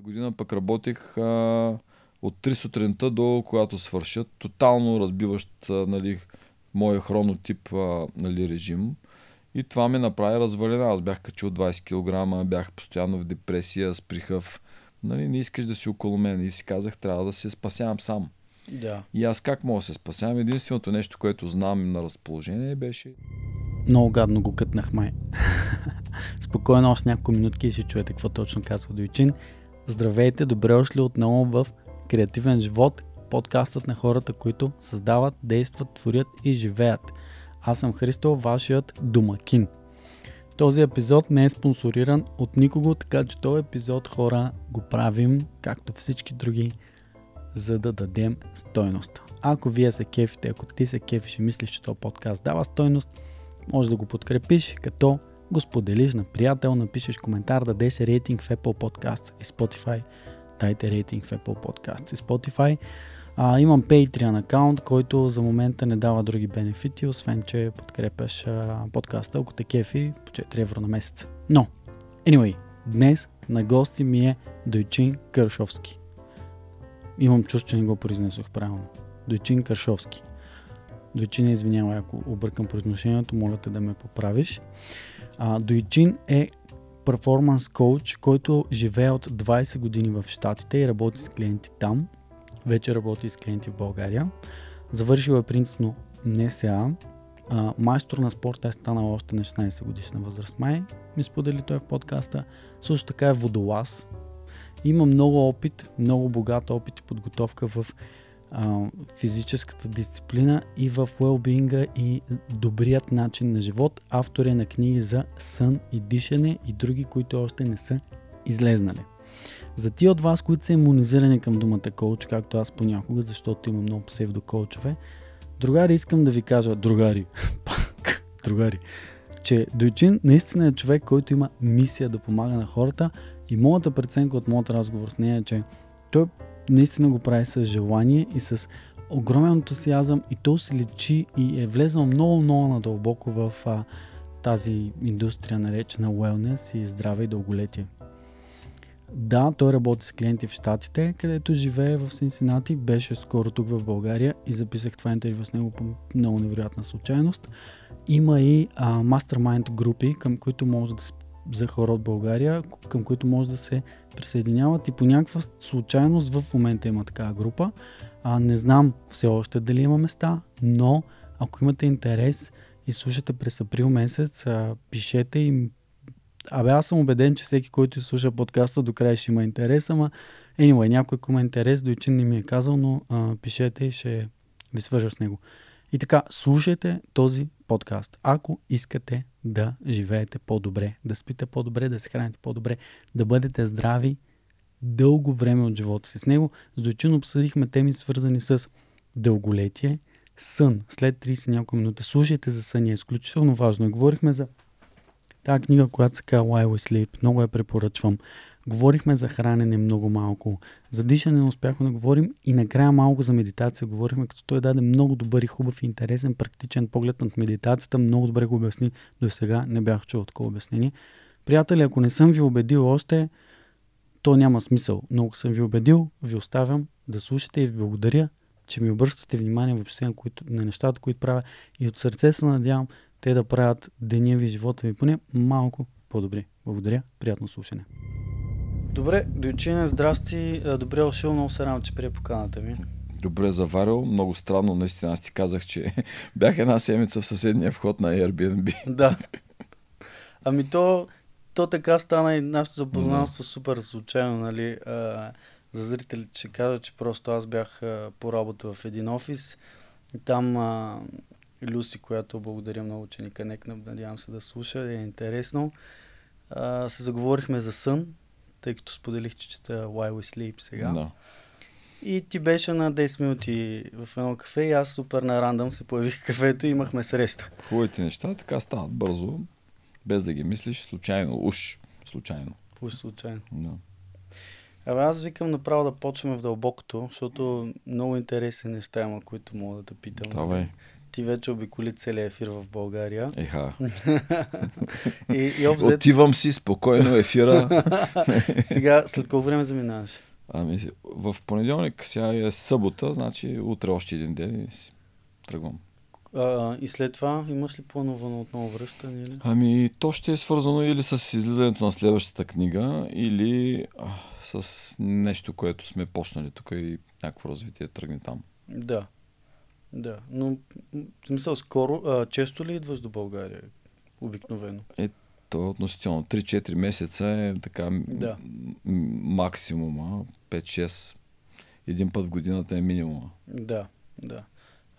година пък работих а, от 3 сутринта до когато свършат. Тотално разбиващ а, нали, моя хронотип а, нали, режим. И това ме направи развалена. Аз бях качил 20 кг, бях постоянно в депресия, сприхъв. Нали, не искаш да си около мен. И си казах, трябва да се спасявам сам. Да. И аз как мога да се спасявам? Единственото нещо, което знам на разположение беше... Много гадно го кътнах май. Спокойно, още няколко минутки и ще чуете какво точно казва Дойчин. Здравейте, добре дошли отново в Креативен живот, подкастът на хората, които създават, действат, творят и живеят. Аз съм Христо, вашият домакин. Този епизод не е спонсориран от никого, така че този епизод хора го правим, както всички други, за да дадем стойност. Ако вие се кефите, ако ти се кефиш и мислиш, че този подкаст дава стойност, може да го подкрепиш, като го споделиш на приятел, напишеш коментар, дадеш рейтинг в Apple Podcasts и Spotify. Дайте рейтинг в Apple Podcasts и Spotify. А, имам Patreon акаунт, който за момента не дава други бенефити, освен че подкрепяш а, подкаста, ако те кефи, по 4 евро на месец. Но, anyway, днес на гости ми е Дойчин Кършовски. Имам чувство, че не го произнесох правилно. Дойчин Кършовски. Дойчин, извинявай, ако объркам произношението, моля те да ме поправиш. А, Дойчин е перформанс коуч, който живее от 20 години в Штатите и работи с клиенти там. Вече работи с клиенти в България. Завършил е принципно не А, майстор на спорта е станал още на 16 годишна възраст. Май ми сподели той в подкаста. Също така е водолаз. Има много опит, много богат опит и подготовка в а, физическата дисциплина и в уелбинга и добрият начин на живот. Автор е на книги за сън и дишане и други, които още не са излезнали. За тия от вас, които са иммунизирани към думата коуч, както аз понякога, защото имам много псевдокоучове, другари искам да ви кажа, другари, пак, другари, че Дойчин наистина е човек, който има мисия да помага на хората и моята преценка от моят разговор с нея е, че той наистина го прави с желание и с огромен ентусиазъм и то се лечи и е влезнал много-много надълбоко в а, тази индустрия, наречена wellness и здраве и дълголетие. Да, той работи с клиенти в Штатите, където живее в Синсинати, беше скоро тук в България и записах това интервю с него по много невероятна случайност. Има и мастермайнд групи, към които може да, за хора от България, към които може да се присъединяват и по някаква случайност в момента има такава група. А, не знам все още дали има места, но ако имате интерес и слушате през април месец, а, пишете им. Абе, аз съм убеден, че всеки, който слуша подкаста, до края ще има интерес, ама anyway, някой, ако има интерес, дойчин не ми е казал, но а, пишете и ще ви свържа с него. И така, слушайте този подкаст, ако искате да живеете по-добре, да спите по-добре, да се храните по-добре, да бъдете здрави дълго време от живота си. С него с Дойчин обсъдихме теми свързани с дълголетие, сън след 30 няколко минути. Слушайте за съня, изключително важно. Говорихме за Тая книга, която се казва Why We Sleep, много я препоръчвам. Говорихме за хранене много малко, за дишане не успяхме да говорим и накрая малко за медитация говорихме, като той даде много добър и хубав и интересен практичен поглед над медитацията, много добре го обясни, до сега не бях чул такова обяснение. Приятели, ако не съм ви убедил още, то няма смисъл. Но ако съм ви убедил, ви оставям да слушате и ви благодаря, че ми обръщате внимание въобще на, които, на нещата, които правя и от сърце се надявам, те да правят деня ви, живота ви поне малко по добри Благодаря, приятно слушане. Добре, дойчене, здрасти, добре Осил, много се радвам, че прие поканата ми. Добре заварил, много странно, наистина аз ти казах, че бях една седмица в съседния вход на Airbnb. Да. Ами то, то така стана и нашето запознанство mm-hmm. супер случайно, нали. За зрителите ще кажа, че просто аз бях по работа в един офис. Там а, Люси, която благодаря много, че ни канекна. Надявам се да слуша, е интересно. А, се заговорихме за сън, тъй като споделих, че чета Why We Sleep сега. No. И ти беше на 10 минути в едно кафе и аз супер на рандъм се появих в кафето и имахме среща. Хубавите неща така стават бързо, без да ги мислиш, случайно, уж случайно. Уж случайно. Да. Абе, аз викам направо да почваме в дълбокото, защото много интересни неща има, които мога да те питам. Давай ти вече обиколи целият ефир в България. Еха. и, и обзет... Отивам си спокойно ефира. Сега, след колко време заминаваш? Ами, в понеделник, сега е събота, значи утре още един ден и си тръгвам. А, и след това имаш ли плановано отново връщане? Или? Ами, то ще е свързано или с излизането на следващата книга, или а, с нещо, което сме почнали тук и някакво развитие тръгне там. Да. Да, но в смисъл скоро, а, често ли идваш до България? Обикновено. Е, то е относително. 3-4 месеца е така да. максимума, 5-6. Един път в годината е минимума. Да, да.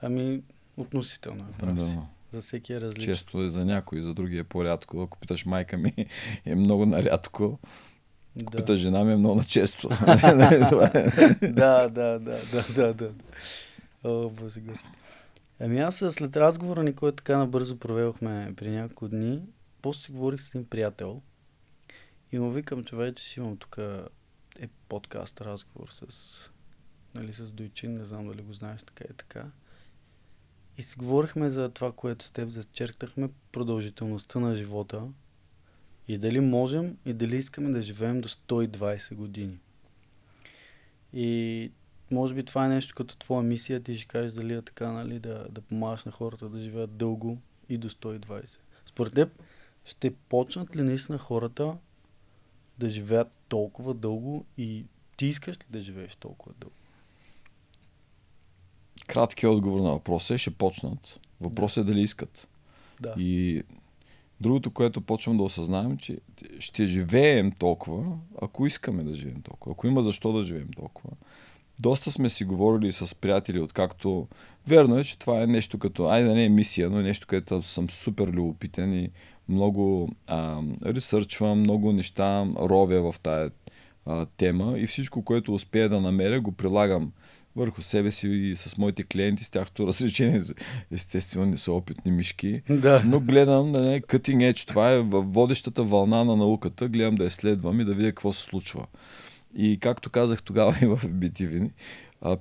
Ами, относително е прав да. За всеки е различно. Често е за някой, за други е по-рядко. Ако питаш майка ми, е много нарядко. Ако да. питаш жена ми, е много на често. Е- да, да, да, да, да, да. О, Боже Господи. Ами аз след разговора ни, който така набързо проведохме при няколко дни, после си говорих с един приятел и му викам, човече, си имам тук е подкаст разговор с, нали, с Дойчин, не знам дали го знаеш така и така. И си говорихме за това, което с теб зачертахме продължителността на живота и дали можем и дали искаме да живеем до 120 години. И може би това е нещо като твоя мисия, ти ще кажеш дали е така, нали, да, да помагаш на хората да живеят дълго и до 120. Според теб, ще почнат ли наистина хората да живеят толкова дълго и ти искаш ли да живееш толкова дълго? Кратки отговор на въпроса е, ще почнат. Въпросът е да. е дали искат. Да. И другото, което почвам да осъзнаем, че ще живеем толкова, ако искаме да живеем толкова, ако има защо да живеем толкова доста сме си говорили с приятели, откакто верно е, че това е нещо като, айде да не е мисия, но е нещо, където съм супер любопитен и много а, ресърчвам, много неща ровя в тая а, тема и всичко, което успея да намеря, го прилагам върху себе си и с моите клиенти, с тяхното развлечение, естествено не са опитни мишки. Да. Но гледам да не е cutting edge, това е водещата вълна на науката, гледам да я следвам и да видя какво се случва. И както казах тогава и в BTV,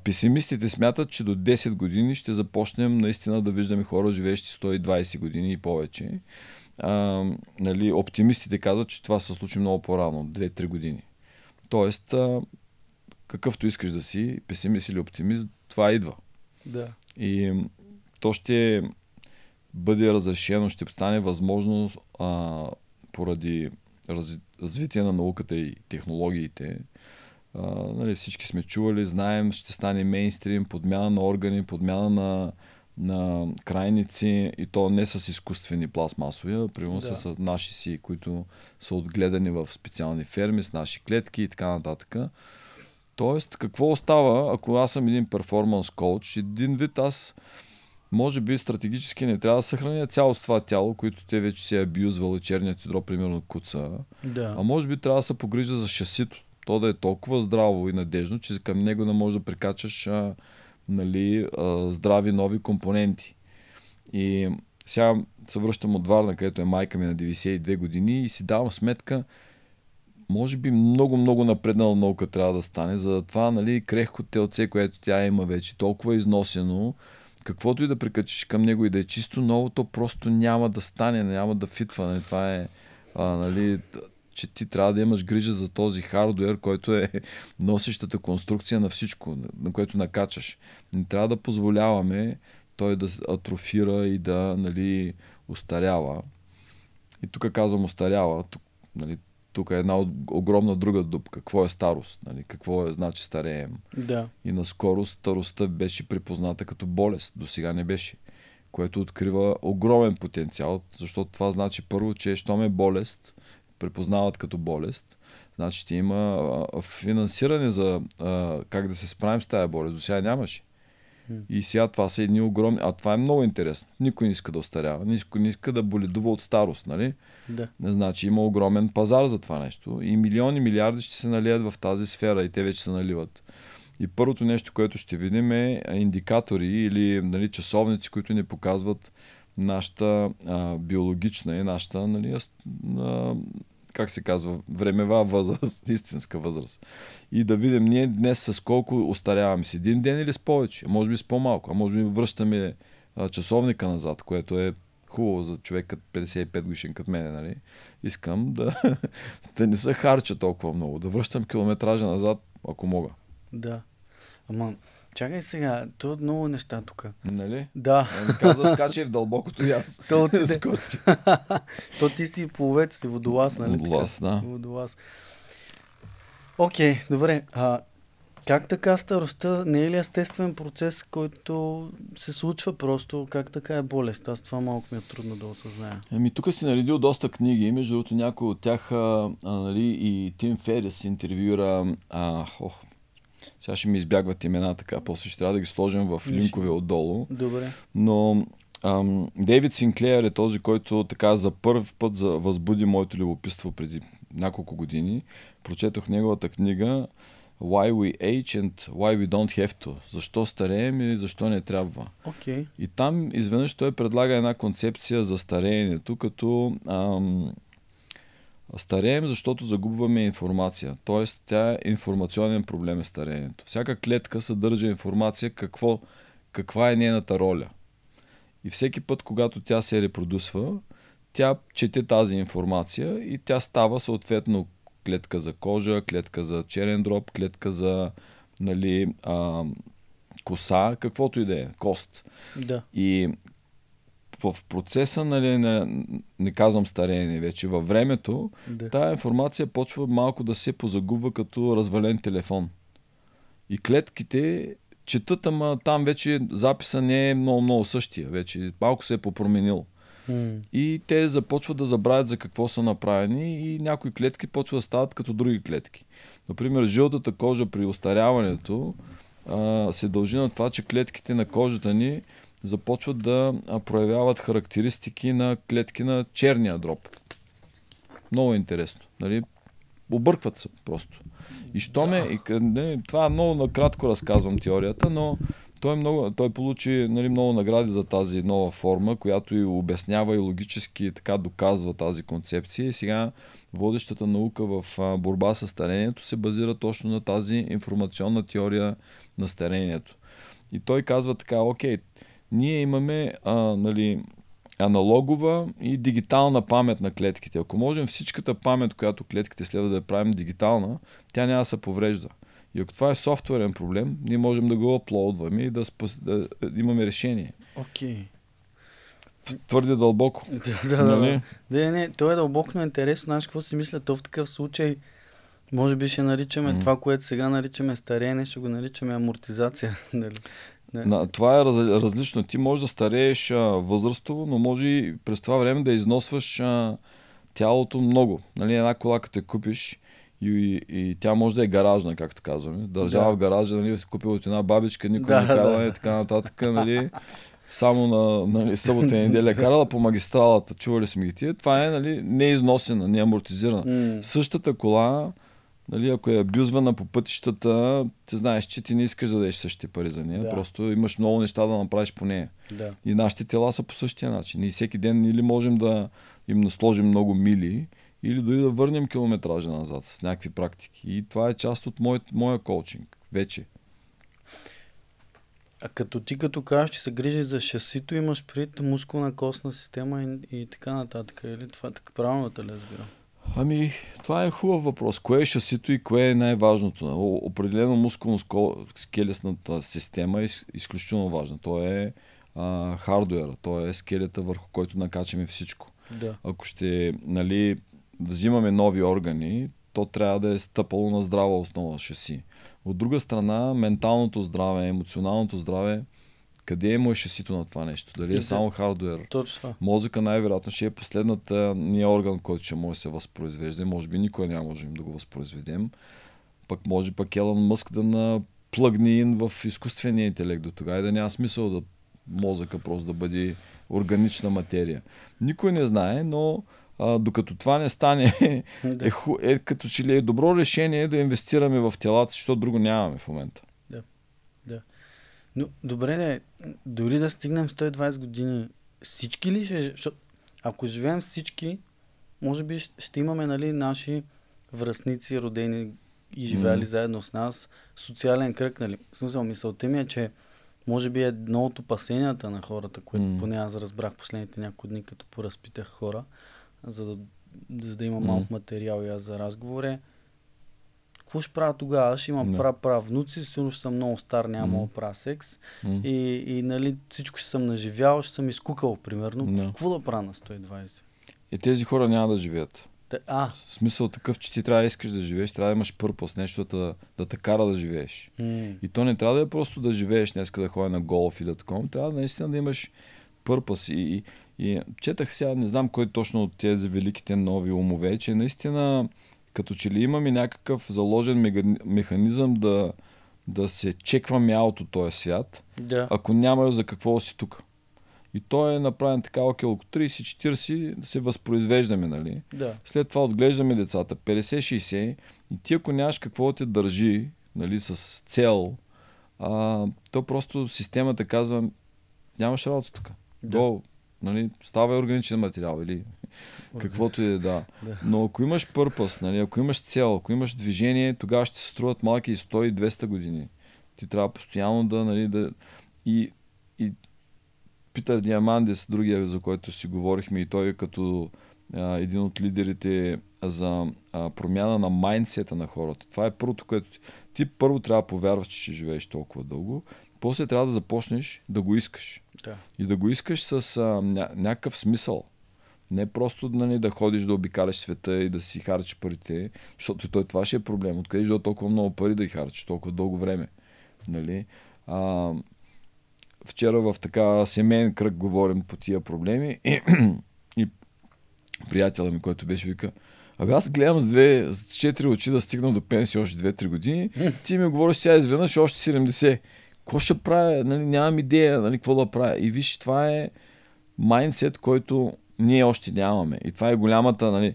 песимистите смятат, че до 10 години ще започнем наистина да виждаме хора, живеещи 120 години и повече. А, нали, оптимистите казват, че това се случи много по-рано, 2-3 години. Тоест, а, какъвто искаш да си, песимист или оптимист, това идва. Да. И то ще бъде разрешено, ще стане възможно а, поради раз, развитие на науката и технологиите, а, нали, всички сме чували, знаем, ще стане мейнстрим, подмяна на органи, подмяна на, на крайници и то не с изкуствени пластмасови, а примерно да. с наши си, които са отгледани в специални ферми, с наши клетки и така нататък. Тоест, какво остава, ако аз съм един перформанс коуч, един вид аз може би стратегически не трябва да съхраня цялото това тяло, което те вече си е абюзвали, е черният ядро, примерно куца. Да. А може би трябва да се погрижа за шасито. То да е толкова здраво и надежно, че към него да можеш да прикачаш а, нали, а, здрави нови компоненти. И сега се връщам от Варна, където е майка ми на 92 години и си давам сметка, може би много, много напреднала наука трябва да стане, за това нали, крехко телце, което тя има вече, толкова износено, каквото и да прикачиш към него и да е чисто ново, то просто няма да стане, няма да фитва. Нали? Това е, а, нали, че ти трябва да имаш грижа за този хардуер, който е носещата конструкция на всичко, на което накачаш. Не трябва да позволяваме той да атрофира и да нали, устарява. И тук казвам устарява. Тук, нали, тук е една огромна друга дупка. Какво е старост? Нали? Какво е значи стареем? Да. И наскоро старостта беше припозната като болест. До сега не беше. Което открива огромен потенциал, защото това значи първо, че щом е болест, препознават като болест, значи ще има финансиране за как да се справим с тази болест. До сега нямаше. И сега това са едни огромни... А това е много интересно. Никой не иска да остарява. Никой не иска да боледува от старост, нали? Да. Значи има огромен пазар за това нещо и милиони, милиарди ще се налият в тази сфера и те вече се наливат. И първото нещо, което ще видим е индикатори или нали, часовници, които ни показват нашата а, биологична и нашата, нали, а, а, как се казва, времева възраст, истинска възраст. И да видим ние днес с колко остаряваме с един ден или с повече, може би с по-малко, а може би връщаме а, часовника назад, което е хубаво за човек като 55 годишен като мене, нали? Искам да, да не се харча толкова много, да връщам километража назад, ако мога. Да. Ама, чакай сега, то е много неща тук. Нали? Да. Ами каза, скачай в дълбокото и аз. то, ти, то ти си пловец, си водолаз, нали? Водолаз, да. Водолаз. Окей, okay, добре. А, как така старостта не е ли естествен процес, който се случва просто? Как така е болест? Аз това малко ми е трудно да осъзная. Еми, тук си наредил доста книги. Между другото, някои от тях а, нали, и Тим Ферес интервюира... А, ох, сега ще ми избягват имена така, после ще трябва да ги сложим в линкове отдолу. Добре. Но ам, Дейвид Синклеер е този, който така за първ път възбуди моето любопитство преди няколко години. Прочетох неговата книга why we age and why we don't have to. Защо стареем и защо не трябва. Okay. И там изведнъж той предлага една концепция за стареенето, като ам, стареем, защото загубваме информация. Тоест, тя е информационен проблем е стареенето. Всяка клетка съдържа информация какво, каква е нейната роля. И всеки път, когато тя се репродусва, тя чете тази информация и тя става съответно клетка за кожа, клетка за черен дроб, клетка за нали, а, коса, каквото и да е, кост. Да. И в процеса, нали, не, не казвам старение вече, във времето, да. тая информация почва малко да се позагубва като развален телефон. И клетките четат, ама там вече записа не е много-много същия. Вече малко се е попроменил. Mm. И те започват да забравят за какво са направени и някои клетки почват да стават като други клетки. Например, жълтата кожа при остаряването а, се дължи на това, че клетките на кожата ни започват да проявяват характеристики на клетки на черния дроб. Много интересно. Нали? Объркват се просто. И що да. ме... И, не, това много накратко разказвам теорията, но той, е много, той получи нали, много награди за тази нова форма, която и обяснява и логически така доказва тази концепция. И сега водещата наука в борба с старението се базира точно на тази информационна теория на старението. И той казва така, окей, ние имаме а, нали, аналогова и дигитална памет на клетките. Ако можем всичката памет, която клетките следва да я правим дигитална, тя няма да се поврежда. И ако това е софтуерен проблем, ние можем да го аплоудваме и да, спас... да имаме решение. Окей. Okay. Твърде дълбоко. да, да, нали? да. Не, не, то е дълбоко, но интересно. Знаеш какво си мисля? То в такъв случай, може би ще наричаме mm. това, което сега наричаме стареене, ще го наричаме амортизация. нали? Не. На, това е раз, различно. Ти можеш да старееш а, възрастово, но може и през това време да износваш а, тялото много. Нали, една кола, като я купиш и, и тя може да е гаражна, както казваме. Държава да. в гаража, нали, си купил от една бабичка, никой да, не кара, да. и нали, така нататък, нали. Само на нали, събота и неделя е карала по магистралата, чували сме ги тия. Това е нали, неизносена, неамортизирана. Mm. Същата кола, Нали, ако е абюзвана по пътищата, ти знаеш, че ти не искаш да дадеш същите пари за нея. Да. Просто имаш много неща да направиш по нея. Да. И нашите тела са по същия начин. И всеки ден или нали, можем да им насложим много мили, или дори да върнем километража назад с някакви практики. И това е част от мой, моя коучинг вече. А като ти като кажеш, че се грижи за шасито, имаш пред мускулна костна система и, и така нататък. Или това е така правилно да разбирам? Ами, това е хубав въпрос. Кое е шасито и кое е най-важното? Определено мускулно-скелесната система е изключително важна. То е а, хардуера, то е скелета, върху който накачаме всичко. Да. Ако ще, нали, взимаме нови органи, то трябва да е стъпало на здрава основа шаси. От друга страна, менталното здраве, емоционалното здраве, къде е му е шасито на това нещо? Дали е, само хардуер? Точно. Мозъка най-вероятно ще е последната ни орган, който ще може да се възпроизвежда. Може би никой няма можем да го възпроизведем. Пък може пък Елън Мъск да наплъгне ин в изкуствения интелект до тогава и да няма смисъл да мозъка просто да бъде органична материя. Никой не знае, но а, докато това не стане, да. е, е, е като че ли е добро решение да инвестираме в телата, защото друго нямаме в момента. Да, да. Но добре, да, е, дори да стигнем 120 години, всички ли ще... Защото, ако живеем всички, може би ще имаме нали, наши връзници, родени и живели mm. заедно с нас, социален кръг, нали? смисъл, мисълта ми е, че може би едно от опасенията на хората, което mm. поне аз разбрах последните няколко дни, като поразпитах хора, за да, за да има mm-hmm. малко материал и аз за разговоре. Какво ще правя тогава? Аз ще имам yeah. прав внуци, сигурно ще съм много стар, няма mm-hmm. да секс. Mm-hmm. И, и нали, всичко ще съм наживял, ще съм изкукал, примерно. Yeah. Какво да правя на 120? И тези хора няма да живеят. Та, а. В смисъл такъв, че ти трябва да искаш да живееш, трябва да имаш пърпос, нещо да, да те кара да живееш. Mm. И то не трябва да е просто да живееш днес, да ходя на голф и да такова, трябва да наистина да имаш пърпас. И, и и четах сега, не знам кой точно от тези великите нови умове, че наистина като че ли имаме някакъв заложен механизъм да, да се чекваме out от този свят, да. ако няма за какво си тук. И той е направен така, окей, около 30-40 се възпроизвеждаме, нали? Да. След това отглеждаме децата, 50-60 и ти ако нямаш какво те държи, нали, с цел, а, то просто системата казва, нямаш работа тук. Да. Долу, нали, става органичен материал или каквото и е, да. Но ако имаш пърпас, нали, ако имаш цел, ако имаш движение, тогава ще се струват малки 100 и 200 години. Ти трябва постоянно да, нали, да... И, и Питър Диамандис, другия, за който си говорихме, и той е като а, един от лидерите за а, промяна на майндсета на хората. Това е първото, което ти първо трябва да повярваш, че ще живееш толкова дълго после трябва да започнеш да го искаш. Да. И да го искаш с а, ня- някакъв смисъл. Не просто нали, да ходиш да обикаляш света и да си харчиш парите, защото той това ще е проблем. Откъде ще толкова много пари да ги харчиш толкова дълго време. Нали? А, вчера в така семейен кръг говорим по тия проблеми и, и приятелът ми, който беше вика, Абе аз гледам с, две, с четири очи да стигна до пенсия още 2-3 години, ти ми говориш сега изведнъж още 70 какво ще правя, нали, нямам идея, нали, какво да правя. И виж, това е майндсет, който ние още нямаме. И това е голямата, нали,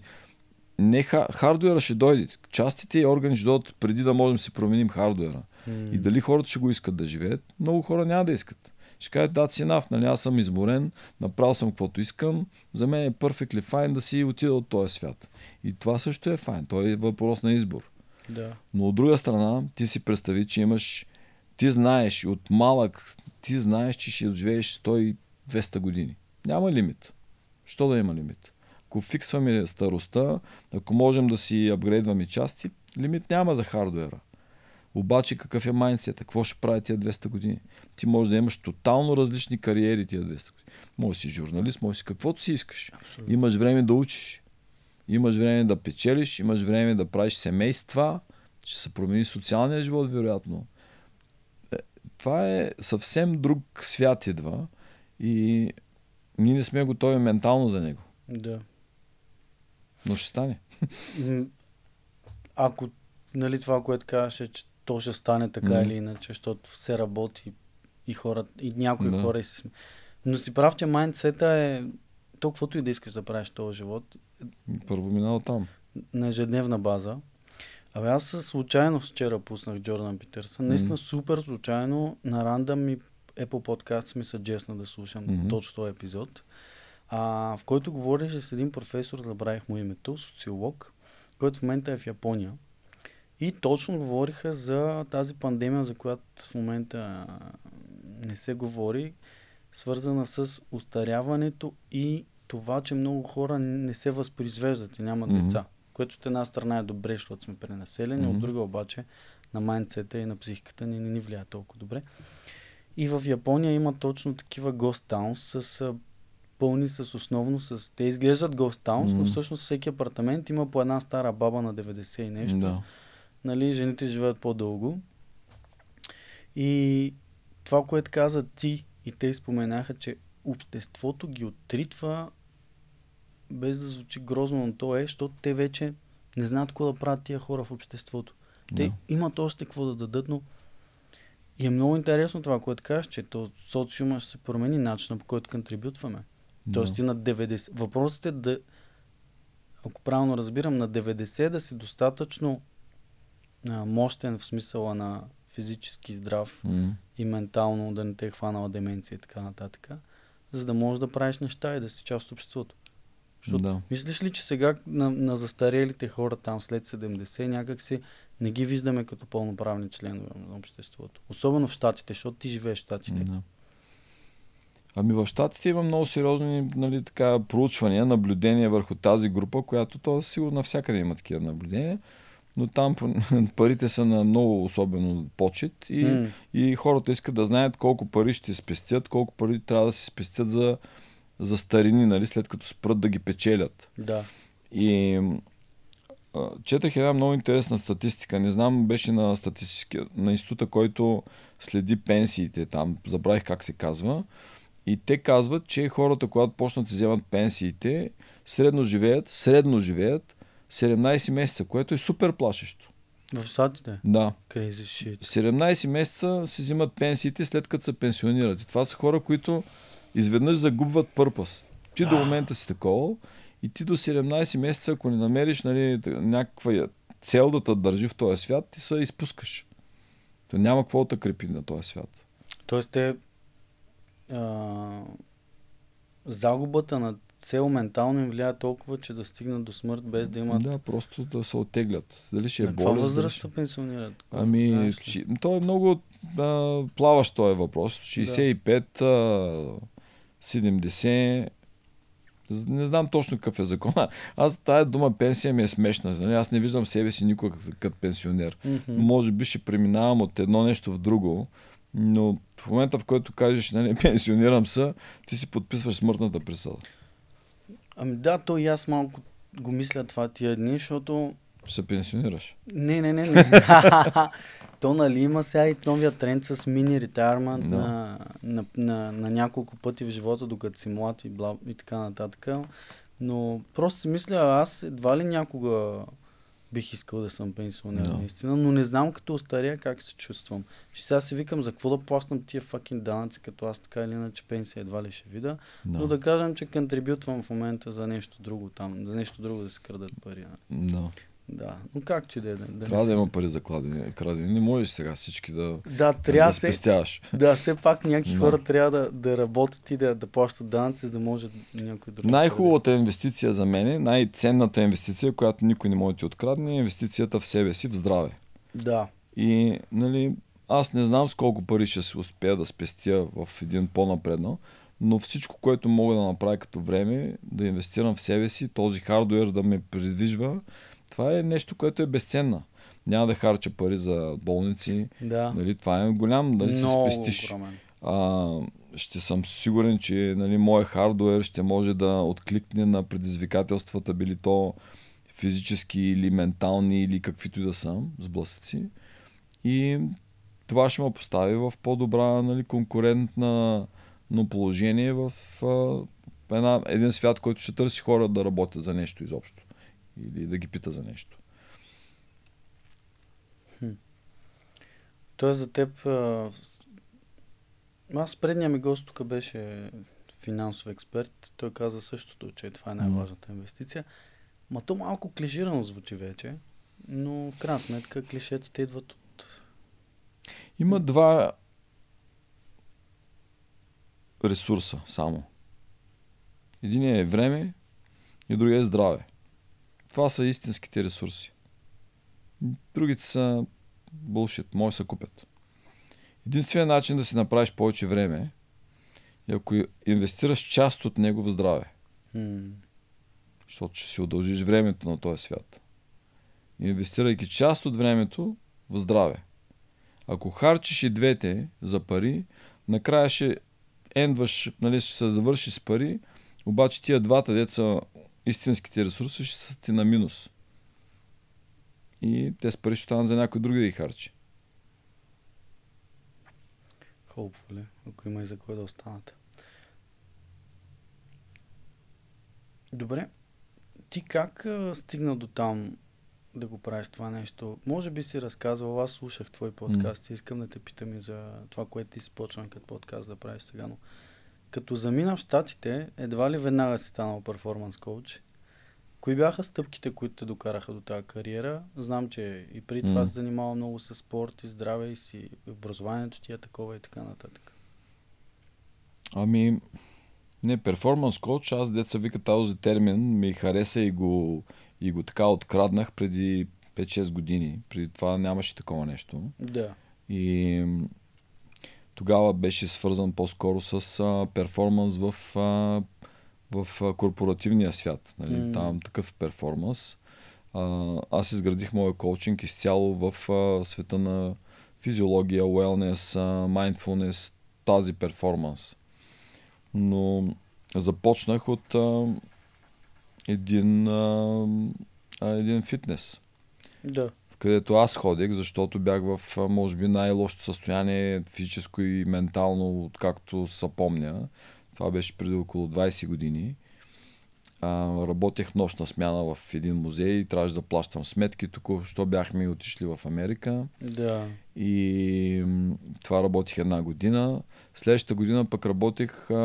не хардуера ще дойде. Частите и органи ще дойдат преди да можем да си променим хардуера. Mm. И дали хората ще го искат да живеят, много хора няма да искат. Ще кажат, да, наф, нали, аз съм изморен, направил съм каквото искам, за мен е perfectly fine да си отида от този свят. И това също е файн. Той е въпрос на избор. Да. Но от друга страна, ти си представи, че имаш ти знаеш от малък, ти знаеш, че ще живееш 100-200 години. Няма лимит. Що да има лимит? Ако фиксваме старостта, ако можем да си апгрейдваме части, лимит няма за хардуера. Обаче какъв е майндсет? Какво ще прави тия 200 години? Ти можеш да имаш тотално различни кариери тия 200 години. Може си журналист, може си каквото си искаш. Абсолютно. Имаш време да учиш. Имаш време да печелиш, имаш време да правиш семейства. Ще се промени социалния живот, вероятно това е съвсем друг свят идва и ние не сме готови ментално за него. Да. Но ще стане. Ако, нали това, което казваше, че то ще стане така mm. или иначе, защото все работи и хора, и някои да. хора и се сме. Но си прав, че майндсета е толкова и да искаш да правиш този живот. Първо минало там. На ежедневна база. Абе аз случайно вчера пуснах Джордан Питерсън. Наистина mm-hmm. супер случайно. На ранда ми е по подкаст ми съджесна да слушам mm-hmm. точно този епизод, а, в който говореше с един професор, забравих му името, социолог, който в момента е в Япония. И точно говориха за тази пандемия, за която в момента не се говори, свързана с устаряването и това, че много хора не се възпроизвеждат и нямат mm-hmm. деца което от една страна е добре, защото сме пренаселени, mm-hmm. от друга обаче на майнцета и на психиката ни не ни влияе толкова добре. И в Япония има точно такива ghost towns с пълни с основно с... Те изглеждат ghost towns, mm-hmm. но всъщност всеки апартамент има по една стара баба на 90 и нещо. Mm-hmm. Нали, жените живеят по-дълго. И това, което каза ти и те споменаха, че обществото ги отритва без да звучи грозно, но то е, защото те вече не знаят какво да правят тия хора в обществото. Те yeah. имат още какво да дадат, но и е много интересно това, което казваш, че то социума ще се промени начина по който контрибютваме. Yeah. Тоест и на 90... Въпросът е да, ако правилно разбирам, на 90 да си достатъчно а, мощен в смисъла на физически здрав mm. и ментално да не те е хванала деменция и така нататък, за да можеш да правиш неща и да си част от обществото. Защото да. мислиш ли, че сега на, на застарелите хора там след 70 някакси не ги виждаме като пълноправни членове на обществото? Особено в Штатите, защото ти живееш в Штатите. Да. Ами в Штатите има много сериозни нали, така, проучвания, наблюдения върху тази група, която то сигурно навсякъде има такива наблюдения но там парите са на много особено почет и, mm. и хората искат да знаят колко пари ще спестят, колко пари трябва да се спестят за за старини, нали, след като спрат да ги печелят. Да. И а, четах една много интересна статистика. Не знам, беше на, статистически, на института, който следи пенсиите там. Забравих как се казва. И те казват, че хората, когато почнат да вземат пенсиите, средно живеят, средно живеят 17 месеца, което е супер плашещо. В Штатите? Да. Crazy shit. 17 месеца си взимат пенсиите след като се пенсионират. И това са хора, които изведнъж загубват пърпас. Ти до момента си такова и ти до 17 месеца, ако не намериш нали, някаква цел да те държи в този свят, ти се изпускаш. То няма какво да крепи на този свят. Тоест те а, загубата на цел ментално им влияе толкова, че да стигнат до смърт без да имат... Да, просто да се оттеглят. Дали ще е на болест... възраст ще... пенсионират? Ами, че... то е много а, плаващ този въпрос. 65... Да. А 70 не знам точно какъв е закона. Аз тая дума пенсия ми е смешна. Нали? Аз не виждам себе си никога като пенсионер. Mm-hmm. Може би ще преминавам от едно нещо в друго, но в момента, в който кажеш, нали, пенсионирам се, ти си подписваш смъртната присъда. Ами да, то и аз малко го мисля това тия дни, защото се пенсионираш. Не, не, не. не. то нали има сега и новия тренд с мини ретайрмент no. на, на, на, на, няколко пъти в живота, докато си млад и, бла, и така нататък. Но просто си мисля, аз едва ли някога бих искал да съм пенсионер, no. наистина, но не знам като остаря как се чувствам. Ще сега си викам, за какво да плащам тия факин данъци, като аз така или иначе пенсия едва ли ще вида. no. но да кажем, че контрибютвам в момента за нещо друго там, за нещо друго да се крадат пари. No. Нали? Да, но както и да е. Да трябва да има пари за кладене, крадене. Не можеш сега всички да, да, трябва да, се, спестяваш. Да, все пак някакви хора трябва да, да работят и да, да плащат данъци, за да може някой друг. Най-хубавата инвестиция за мен, е, най-ценната инвестиция, която никой не може да ти открадне, е инвестицията в себе си, в здраве. Да. И, нали, аз не знам с колко пари ще се успея да спестя в един по-напредно, но всичко, което мога да направя като време, да инвестирам в себе си, този хардуер да ме предвижва, това е нещо, което е безценно. Няма да харча пари за болници. Да. Нали, това е голям, да нали, се спестиш. А, ще съм сигурен, че нали, моят хардуер ще може да откликне на предизвикателствата, били то физически или ментални или каквито и да съм, сблъсъци. И това ще ме постави в по-добра нали, конкурентна но положение в а, една, един свят, който ще търси хора да работят за нещо изобщо или да ги пита за нещо. Хм. Тоест за теб... Аз предния ми гост тук беше финансов експерт. Той каза същото, че това е най-важната инвестиция. Ма то малко клиширано звучи вече, но в крайна сметка клишетите идват от... Има два ресурса само. Единият е време и другия е здраве. Това са истинските ресурси. Другите са булшит, може се купят. Единственият начин да си направиш повече време е ако инвестираш част от него в здраве. Hmm. Защото ще си удължиш времето на този свят. Инвестирайки част от времето в здраве. Ако харчиш и двете за пари, накрая ще ендваш, нали, ще се завърши с пари, обаче тия двата деца истинските ресурси ще са ти на минус. И те с пари ще станат за някой други да ги харчи. Хубаво ли, ако има и за кой да останат. Добре. Ти как стигна до там да го правиш това нещо? Може би си разказвал, аз слушах твой подкаст и искам да те питам и за това, което ти си почна като подкаст да правиш сега, но като замина в Штатите, едва ли веднага си станал перформанс коуч? Кои бяха стъпките, които те докараха до тази кариера? Знам, че и при това mm. се занимава много с спорт и здраве и си образованието ти е такова и така нататък. Ами, не, перформанс коуч, аз деца вика този термин, ми хареса и го, и го така откраднах преди 5-6 години. Преди това нямаше такова нещо. Да. И тогава беше свързан по-скоро с а, перформанс в, а, в а, корпоративния свят. Нали? Mm. Там такъв перформанс. А, аз изградих моя коучинг изцяло в а, света на физиология, wellness, а, mindfulness, тази перформанс. Но започнах от а, един, а, един фитнес. Да където аз ходих, защото бях в, може би, най-лошото състояние физическо и ментално, откакто се помня. Това беше преди около 20 години. А, работех нощна смяна в един музей и трябваше да плащам сметки. Тук, що бяхме отишли в Америка. Да. И това работих една година. Следващата година пък работех а,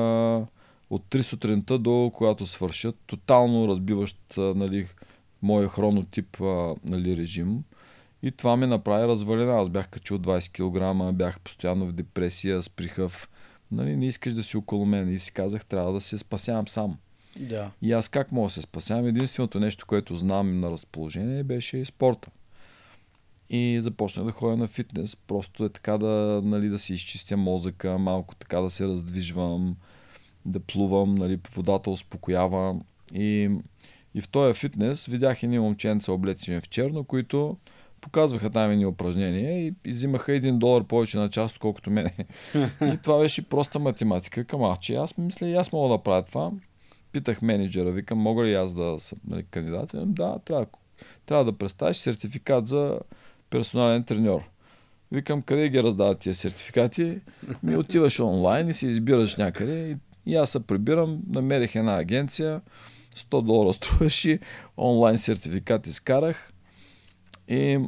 от 3 сутринта до когато свършат. Тотално разбиващ нали, моя хронотип а, нали, режим. И това ме направи развалена. Аз бях качил 20 кг, бях постоянно в депресия, с прихъв. Нали, не искаш да си около мен. И си казах, трябва да се спасявам сам. Да. И аз как мога да се спасявам? Единственото нещо, което знам на разположение беше спорта. И започнах да ходя на фитнес. Просто е така да, нали, да си изчистя мозъка, малко така да се раздвижвам, да плувам, нали, водата успокоява. И и в този фитнес видях едни момченца облечени в черно, които показваха там едни упражнения и, взимаха един долар повече на част, отколкото мене. и това беше проста математика. Към че аз мисля и аз мога да правя това. Питах менеджера, викам, мога ли аз да съм нали, кандидат? Да, трябва, трябва да представиш сертификат за персонален треньор. Викам, къде ги раздават тия сертификати? Ми отиваш онлайн и се избираш някъде. И, и аз се прибирам, намерих една агенция, 100 долара струваше, онлайн сертификат изкарах и,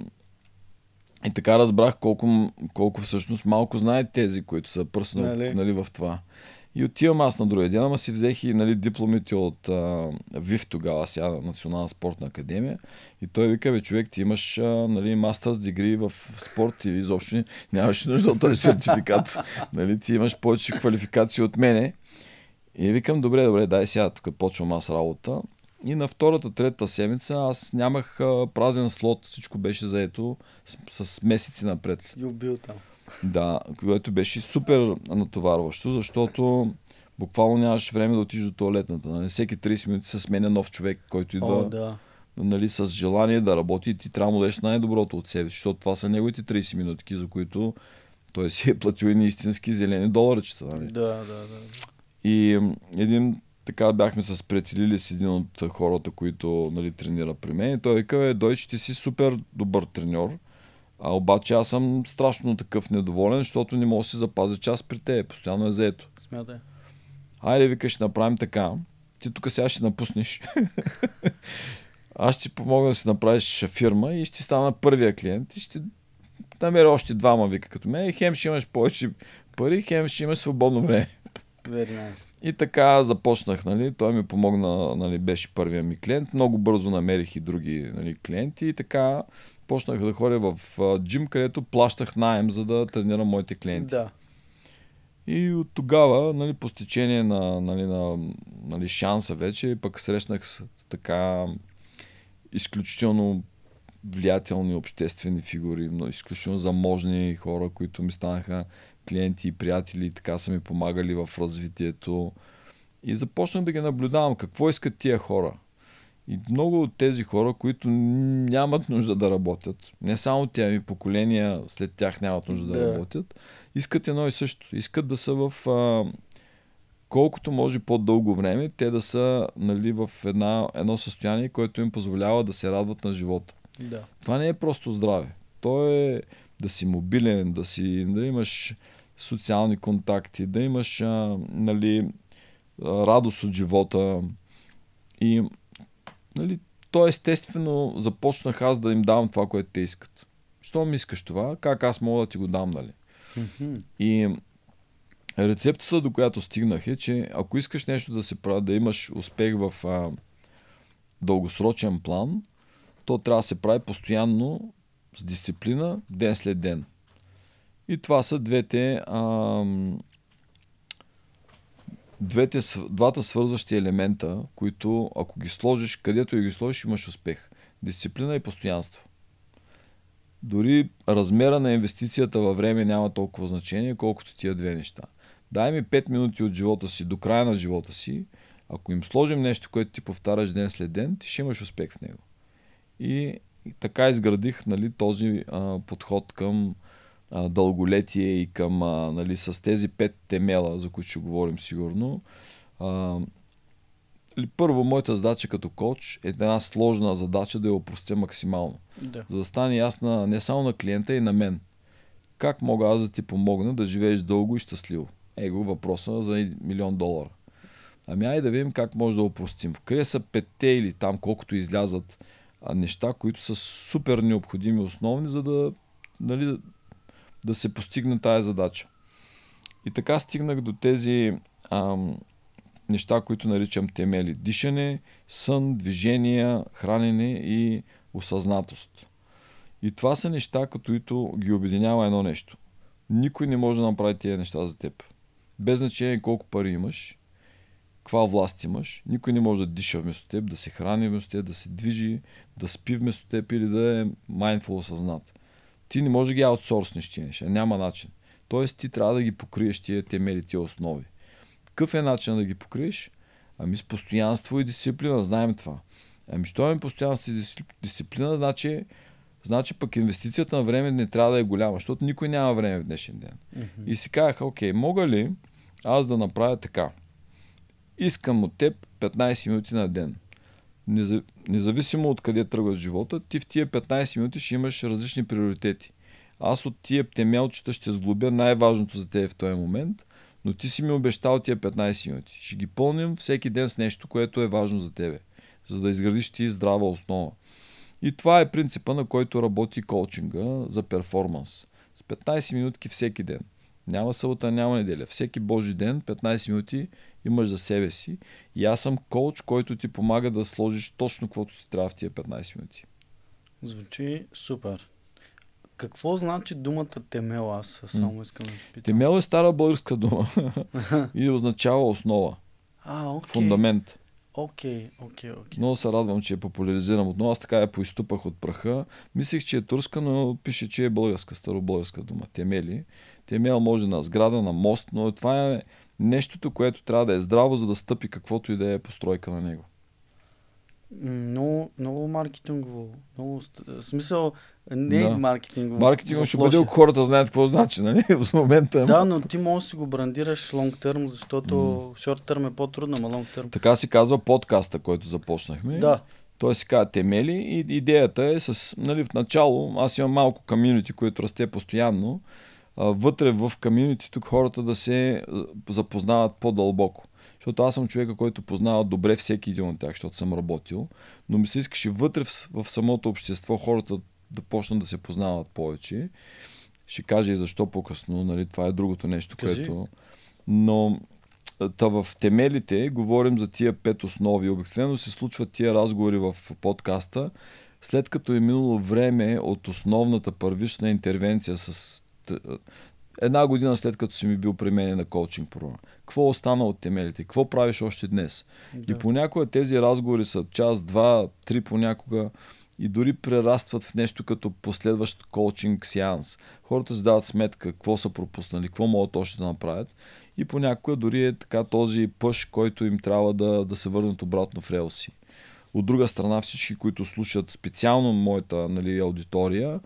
и така разбрах колко, колко всъщност малко знаят тези, които са пръсно нали? Нали, в това. И отивам аз на другия ден, ама си взех и нали, дипломите от а, ВИФ тогава, сега Национална спортна академия. И той вика, бе, човек, ти имаш а, нали, мастерс дигри в спорт и изобщо нямаш нужда от този сертификат. нали, ти имаш повече квалификации от мене. И викам, добре, добре, дай сега, тук почвам аз работа. И на втората, трета седмица аз нямах а, празен слот, всичко беше заето с, с месеци напред. И убил там. Да, което беше супер натоварващо, защото буквално нямаш време да отидеш до туалетната. Нали? Всеки 30 минути се сменя нов човек, който идва О, да. нали, с желание да работи и ти трябва да дадеш най-доброто от себе си, защото това са неговите 30 минутки, за които той си е платил и истински зелени доларчета. Нали? Да, да, да. И един така бяхме се сприятелили с един от хората, които нали, тренира при мен. И той вика, е, че ти си супер добър треньор. А обаче аз съм страшно такъв недоволен, защото не мога да си запазя час при те. Постоянно е заето. Смятай. Айде, викаш, ще направим така. Ти тук сега ще напуснеш. аз ще помогна да си направиш фирма и ще стана първия клиент и ще намеря още двама, вика, като мен. И хем ще имаш повече пари, хем ще имаш свободно време. Very nice. И така започнах, нали? Той ми помогна, нали, беше първия ми клиент. Много бързо намерих и други нали, клиенти и така почнах да ходя в а, джим, където плащах найем, за да тренирам моите клиенти. Да. И от тогава, нали, по стечение на, нали, на нали, шанса вече, пък срещнах с така изключително влиятелни обществени фигури, но изключително заможни хора, които ми станаха клиенти и приятели така са ми помагали в развитието. И започнах да ги наблюдавам какво искат тия хора. И много от тези хора, които нямат нужда да работят, не само тя ми поколения след тях нямат нужда да, да работят, искат едно и също. Искат да са в а, колкото може по-дълго време, те да са нали, в една, едно състояние, което им позволява да се радват на живота. Да. Това не е просто здраве. То е да си мобилен, да си да имаш социални контакти, да имаш а, нали, радост от живота. И нали, то естествено започнах аз да им давам това, което те искат. Що ми искаш това? Как аз мога да ти го дам, нали? И рецептата, до която стигнах е, че ако искаш нещо да се прави, да имаш успех в а, дългосрочен план, то трябва да се прави постоянно с дисциплина, ден след ден. И това са двете, а, двете, двата свързващи елемента, които ако ги сложиш, където и ги сложиш, имаш успех. Дисциплина и постоянство. Дори размера на инвестицията във време няма толкова значение, колкото тия две неща. Дай ми 5 минути от живота си до края на живота си. Ако им сложим нещо, което ти повтаряш ден след ден, ти ще имаш успех в него. И, и така изградих нали, този а, подход към а, дълголетие и към, а, нали, с тези пет темела, за които ще говорим сигурно, а, първо, моята задача като коч е една сложна задача да я опростя максимално. Да. За да стане ясна не само на клиента, и на мен. Как мога аз да ти помогна да живееш дълго и щастливо? Его въпроса за милион долара. Ами ай да видим как може да опростим. Къде са петте или там колкото излязат неща, които са супер необходими, основни, за да нали, да се постигне тази задача. И така стигнах до тези ам, неща, които наричам темели. Дишане, сън, движение, хранене и осъзнатост. И това са неща, които ги обединява едно нещо. Никой не може да направи тези неща за теб. Без значение колко пари имаш, каква власт имаш, никой не може да диша вместо теб, да се храни вместо теб, да се движи, да спи вместо теб или да е mindful осъзнат ти не можеш да ги аутсорснеш тия неща. Няма начин. Тоест ти трябва да ги покриеш тия темели, тия основи. Какъв е начин да ги покриеш? Ами с постоянство и дисциплина, знаем това. Ами що е постоянство и дисциплина, значи, значи пък инвестицията на време не трябва да е голяма, защото никой няма време в днешен ден. Mm-hmm. И си казах, окей, мога ли аз да направя така? Искам от теб 15 минути на ден независимо от къде тръгваш живота, ти в тия 15 минути ще имаш различни приоритети. Аз от тия темелчета ще сглобя най-важното за теб в този момент, но ти си ми обещал тия 15 минути. Ще ги пълним всеки ден с нещо, което е важно за тебе, за да изградиш ти здрава основа. И това е принципа, на който работи коучинга за перформанс. С 15 минутки всеки ден. Няма събота, няма неделя. Всеки божи ден, 15 минути, имаш за себе си. И аз съм коуч, който ти помага да сложиш точно каквото ти трябва в тия 15 минути. Звучи супер. Какво значи думата Темела, Аз само искам да питам. Темела е стара българска дума и означава основа. А, Okay. Фундамент. Окей, окей, окей. Много се радвам, че е популяризирам отново. Аз така я поизтупах от праха. Мислех, че е турска, но пише, че е българска, старобългарска дума. Темели. Темел може на сграда, на мост, но това е нещото, което трябва да е здраво, за да стъпи каквото и да е постройка на него. Много, много маркетингово. Много, смисъл, не да. маркетингово. Маркетингово ще бъде, ако хората знаят какво значи, нали? В момента. Е да, но ти можеш да си го брандираш long term, защото mm. short term е по-трудно, но long term. Така се казва подкаста, който започнахме. Да. Той се казва Темели и идеята е с, нали, в начало, аз имам малко комьюнити, което расте постоянно вътре в камините тук хората да се запознават по-дълбоко. Защото аз съм човека, който познава добре всеки един от тях, защото съм работил, но ми се искаше вътре в, в самото общество хората да почнат да се познават повече. Ще кажа и защо по-късно, нали, това е другото нещо, Кажи. което... Но Та в темелите говорим за тия пет основи. Обикновено се случват тия разговори в подкаста, след като е минало време от основната първична интервенция с една година след като си ми бил при мен на коучинг програма. Какво остана от темелите? Какво правиш още днес? Да. И понякога тези разговори са час, два, три понякога и дори прерастват в нещо като последващ коучинг сеанс. Хората си дават сметка какво са пропуснали, какво могат още да направят и понякога дори е така този пъш, който им трябва да, да се върнат обратно в релси. От друга страна всички, които слушат специално моята нали, аудитория,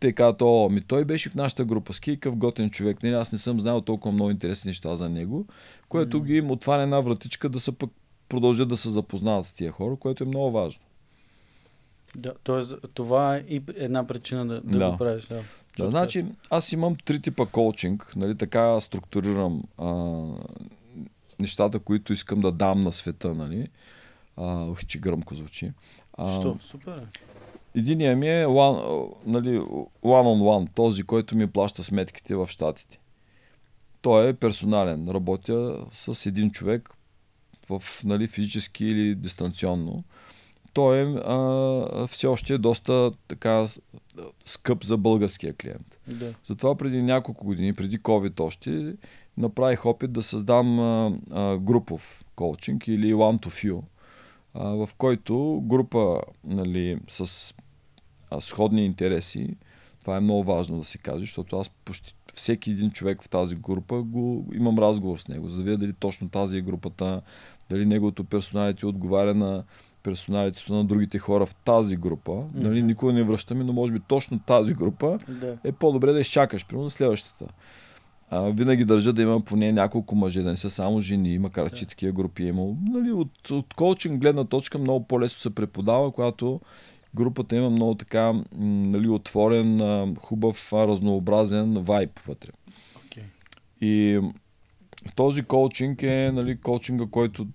те казват, о, ми той беше в нашата група, скикав, готен човек, нали, аз не съм знал толкова много интересни неща за него, което mm. ги им отваря една вратичка да се пък продължат да се запознават с тия хора, което е много важно. Да, тоест, това е и една причина да, да, да. го правиш. Да. Да, значи, аз имам три типа коучинг, нали, така структурирам а, нещата, които искам да дам на света, нали. А, ох, че гръмко звучи. А, Що? Супер е. Единия ми е one, нали, one on one, този, който ми плаща сметките в Штатите. Той е персонален. Работя с един човек в, нали, физически или дистанционно. Той е, а, все още е доста така скъп за българския клиент. Да. Затова преди няколко години, преди COVID още, направих опит да създам а, а, групов коучинг или one to few, а, в който група нали, с а, сходни интереси, това е много важно да се каже, защото аз почти всеки един човек в тази група го, имам разговор с него, за да видя дали точно тази е групата, дали неговото персоналите отговаря на персоналитето на другите хора в тази група. Mm-hmm. Нали, никога не връщаме, но може би точно тази група да. е по-добре да изчакаш, примерно следващата. А, винаги държа да има поне няколко мъже, да не са само жени, макар да. че такива групи е имало. Нали, от, от коучинг гледна точка много по-лесно се преподава, когато групата има много така нали, отворен, хубав, разнообразен вайб вътре. Okay. И този коучинг е нали, коучинга, който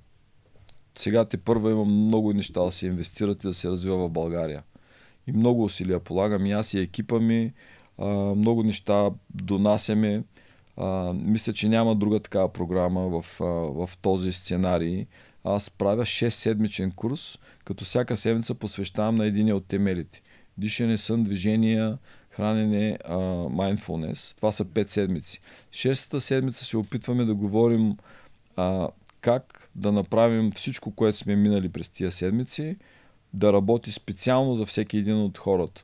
сега те първа има много неща да се инвестират и да се развива в България. И много усилия полагам и аз и екипа ми, много неща донасяме. мисля, че няма друга такава програма в, в този сценарий аз правя 6 седмичен курс, като всяка седмица посвещавам на един от темелите. Дишане, сън, движения, хранене, а, mindfulness. Това са 5 седмици. Шестата седмица се опитваме да говорим а, как да направим всичко, което сме минали през тия седмици, да работи специално за всеки един от хората.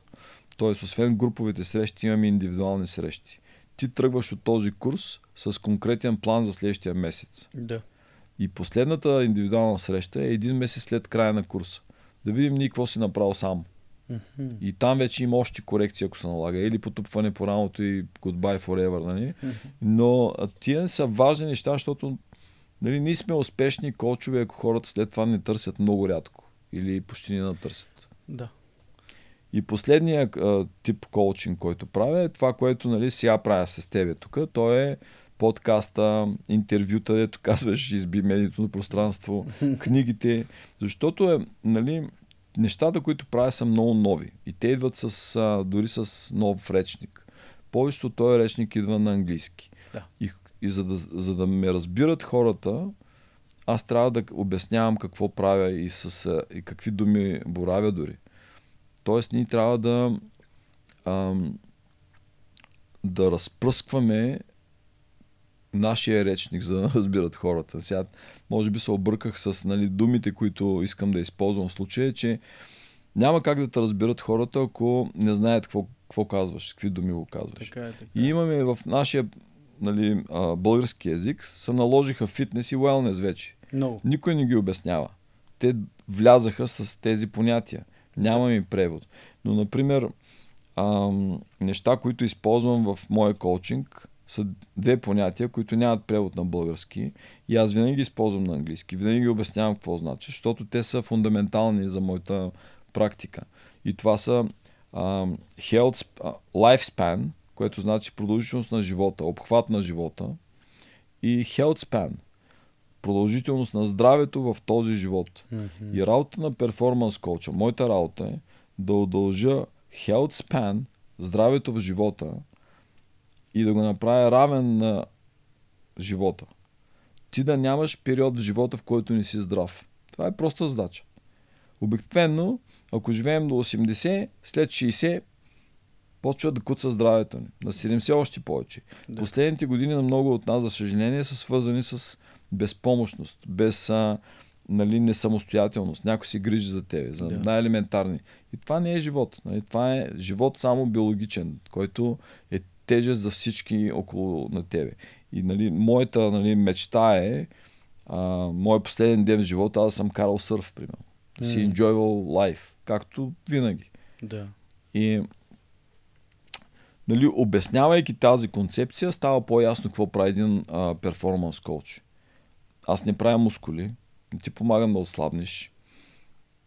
Тоест, освен груповите срещи, имаме индивидуални срещи. Ти тръгваш от този курс с конкретен план за следващия месец. Да. И последната индивидуална среща е един месец след края на курса. Да видим ние какво си направил сам. И там вече има още корекция, ако се налага. Или потупване по рамото и goodbye forever. Нали? Но тия са важни неща, защото нали, ние сме успешни колчове, ако хората след това не търсят много рядко. Или почти не натърсят. Да. И последният а, тип коучинг, който правя е това, което нали, сега правя с тебе тук. То е подкаста, интервюта, дето казваш, изби медийното пространство, книгите, защото е, нали, нещата, които правя са много нови и те идват с, а, дори с нов речник. Повечето този речник идва на английски. Да. И, и за, да, за да ме разбират хората, аз трябва да обяснявам какво правя и, с, и какви думи боравя дори. Тоест, ние трябва да, ам, да разпръскваме нашия речник, за да разбират хората. Сега, може би се обърках с нали, думите, които искам да използвам в случая, че няма как да те разбират хората, ако не знаят какво, какво казваш, какви думи го казваш. Така е, така. И е. имаме в нашия нали, български язик се наложиха фитнес и уелнес вече. No. Никой не ги обяснява. Те влязаха с тези понятия. Нямам ми превод. Но, например, ам, неща, които използвам в моя коучинг, са две понятия, които нямат превод на български и аз винаги ги използвам на английски. Винаги ги обяснявам какво значи, защото те са фундаментални за моята практика. И това са а, health, а, lifespan, което значи продължителност на живота, обхват на живота и health span, продължителност на здравето в този живот. Mm-hmm. И работа на перформанс коуча, моята работа е да удължа health span, здравето в живота, и да го направя равен на живота. Ти да нямаш период в живота, в който не си здрав. Това е проста задача. Обикновено, ако живеем до 80, след 60, почва да куца здравето ни. На 70 още повече. Да. Последните години на много от нас, за съжаление, са свързани с безпомощност, без а, нали, несамостоятелност. Някой си грижи за тебе, за да. най-елементарни. И това не е живот. Нали? Това е живот само биологичен, който е тежест за всички около на тебе. И нали, моята нали, мечта е а, моят последен ден в живота аз да съм карал сърф, примерно. Да си enjoyable life, както винаги. Да. И нали, обяснявайки тази концепция, става по-ясно какво прави един перформанс коуч. Аз не правя мускули, не ти помагам да ослабнеш,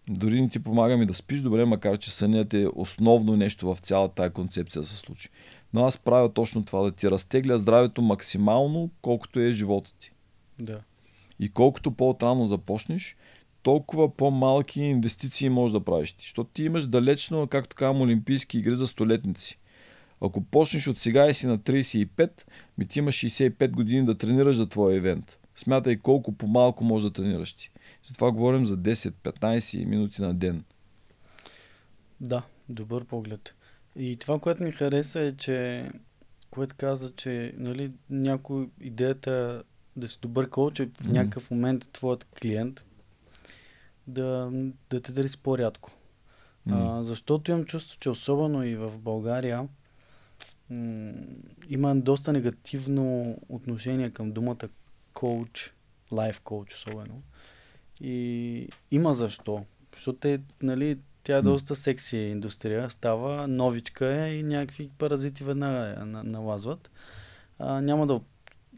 дори не ти помагам и да спиш добре, макар че сънят е основно нещо в цялата тази концепция да се случи. Но аз правя точно това, да ти разтегля здравето максимално, колкото е живота ти. Да. И колкото по-отрано започнеш, толкова по-малки инвестиции можеш да правиш ти. Защото ти имаш далечно, както казвам, олимпийски игри за столетници. Ако почнеш от сега и си на 35, ми ти имаш 65 години да тренираш за твоя евент. Смятай колко по-малко можеш да тренираш ти. Затова говорим за 10-15 минути на ден. Да, добър поглед. И това, което ми хареса е, че което каза, че нали, някой идеята да си добър коуч е в някакъв момент твоят клиент да, да те дари по-рядко. Mm-hmm. А, защото имам чувство, че особено и в България м- има доста негативно отношение към думата коуч, лайф коуч особено. И има защо. Защото те, нали, тя е доста секси индустрия, става, новичка е и някакви паразити веднага налазват. А, няма да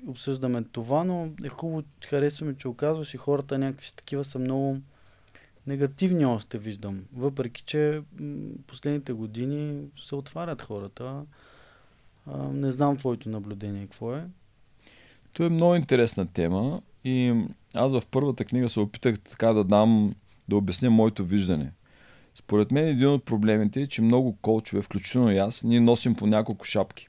обсъждаме това, но е хубаво, харесва ми, че оказваш и хората някакви такива са много негативни още виждам. Въпреки, че последните години се отварят хората. А, не знам твоето наблюдение какво е. То е много интересна тема и аз в първата книга се опитах така да дам, да обясня моето виждане. Според мен един от проблемите е, че много колчове, включително и аз, ние носим по няколко шапки.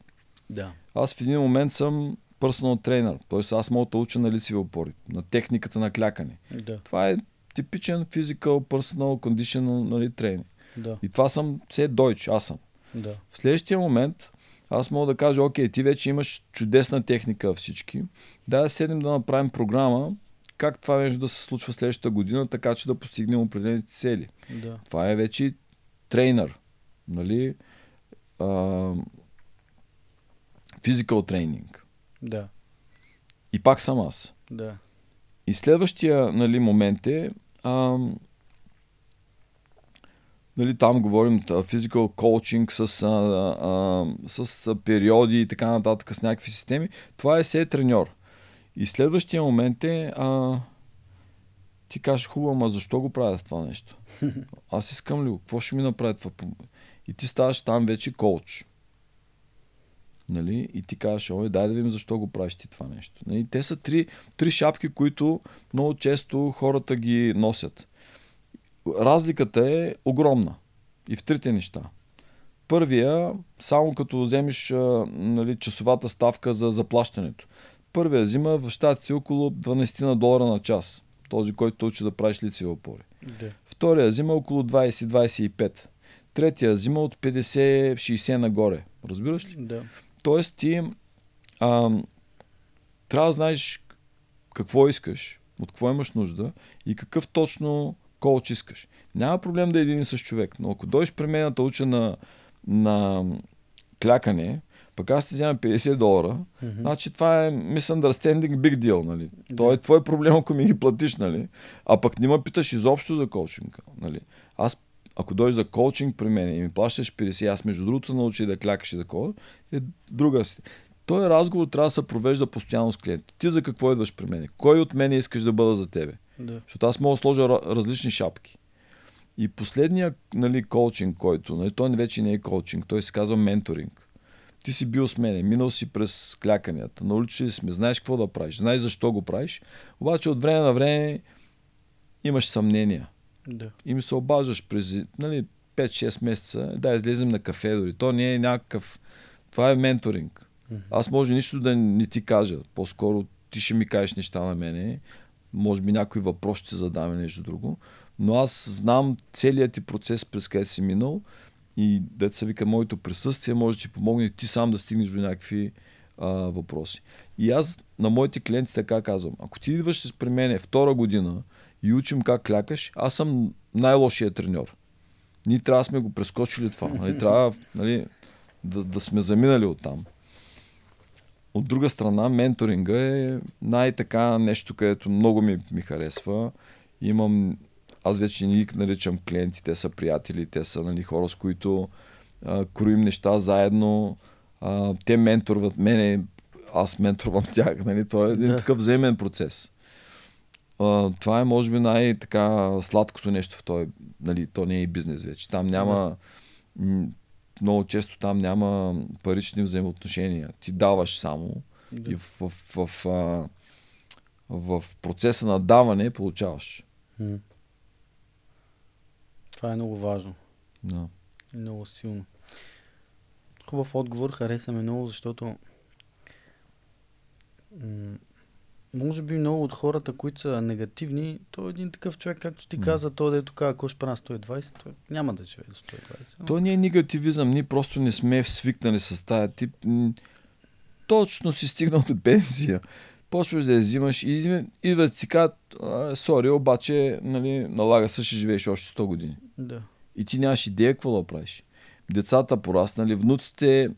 Да. Аз в един момент съм персонал тренер, т.е. аз мога да уча на лицеви опори, на техниката на клякане. Да. Това е типичен physical, personal, conditional нали, тренинг. Да. И това съм, все е дойч, аз съм. Да. В следващия момент аз мога да кажа, окей, ти вече имаш чудесна техника всички, дай да седнем да направим програма, как това нещо да се случва следващата година, така че да постигнем определените цели. Да. Това е вече тренер. Нали? Физикал тренинг. Да. И пак съм аз. Да. И следващия нали, момент е а, нали, там говорим физикал коучинг с, а, а, с периоди и така нататък, с някакви системи. Това е се треньор. И следващия момент е, а, ти кажеш, хубаво, ама защо го правя това нещо? Аз искам ли го? Какво ще ми направи това? И ти ставаш там вече коуч. Нали? И ти кажеш, ой, дай да видим защо го правиш ти това нещо. Нали? Те са три, три шапки, които много често хората ги носят. Разликата е огромна. И в трите неща. Първия, само като вземеш нали, часовата ставка за заплащането първия взима в щатите около 12 на долара на час. Този, който учи да правиш лицеви опори. Да. Втория взима около 20-25. Третия взима от 50-60 нагоре. Разбираш ли? Да. Тоест ти а, трябва да знаеш какво искаш, от какво имаш нужда и какъв точно колч искаш. Няма проблем да е един и същ човек, но ако дойш при мен да уча на, на клякане, пък аз ти вземам 50 долара. Mm-hmm. Значи това е misunderstanding big deal, нали? Да. То е твой проблем, ако ми ги платиш, нали? А пък не ме питаш изобщо за коучинга, нали? Аз ако дойдеш за коучинг при мен и ми плащаш 50, аз между другото научи да клякаш и да такова, е друга си. Той разговор трябва да се провежда постоянно с клиента. Ти за какво идваш при мен? Кой от мен искаш да бъда за тебе? Да. Защото аз мога да сложа различни шапки. И последния нали, коучинг, който, нали, той вече не е коучинг, той се казва менторинг. Ти си бил с мене, минал си през кляканията, научили сме, знаеш какво да правиш, знаеш защо го правиш, обаче от време на време имаш съмнения. Да. И ми се обаждаш през нали, 5-6 месеца, да, излезем на кафе дори. То не е някакъв... Това е менторинг. Аз може нищо да не ти кажа. По-скоро ти ще ми кажеш неща на мене. Може би някой въпрос ще задаме нещо друго. Но аз знам целият ти процес, през където си минал. И деца вика, моето присъствие може да ти помогне ти сам да стигнеш до някакви а, въпроси. И аз на моите клиенти така казвам, ако ти идваш с при мене втора година и учим как клякаш, аз съм най-лошия треньор. Ние трябва да сме го прескочили това. Нали, трябва нали, да, да сме заминали оттам. От друга страна, менторинга е най-така нещо, където много ми, ми харесва. Имам аз вече не ги наричам клиенти, те са приятели, те са нали, хора, с които а, кроим неща заедно. А, те менторват мене, аз менторвам тях. Нали? Това е един да. такъв взаимен процес. А, това е, може би, най-така сладкото нещо в този. Нали, то не е и бизнес вече. Там няма. Да. Много често там няма парични взаимоотношения. Ти даваш само. Да. И в, в, в, в, в процеса на даване получаваш. Mm. Това е много важно. Да. Много силно. Хубав отговор, хареса ме много, защото може би много от хората, които са негативни, то е един такъв човек, както ти каза, той дето казва, е ако ще прави 120, той няма да живее до 120. То не е негативизъм, ние просто не сме свикнали с тая тип. Точно си стигнал до пенсия. Почваш да я взимаш и идват ти казват, сори, обаче нали, налага се, ще живееш още 100 години. Да. И ти нямаш идея какво да правиш. Децата пораснали, внуците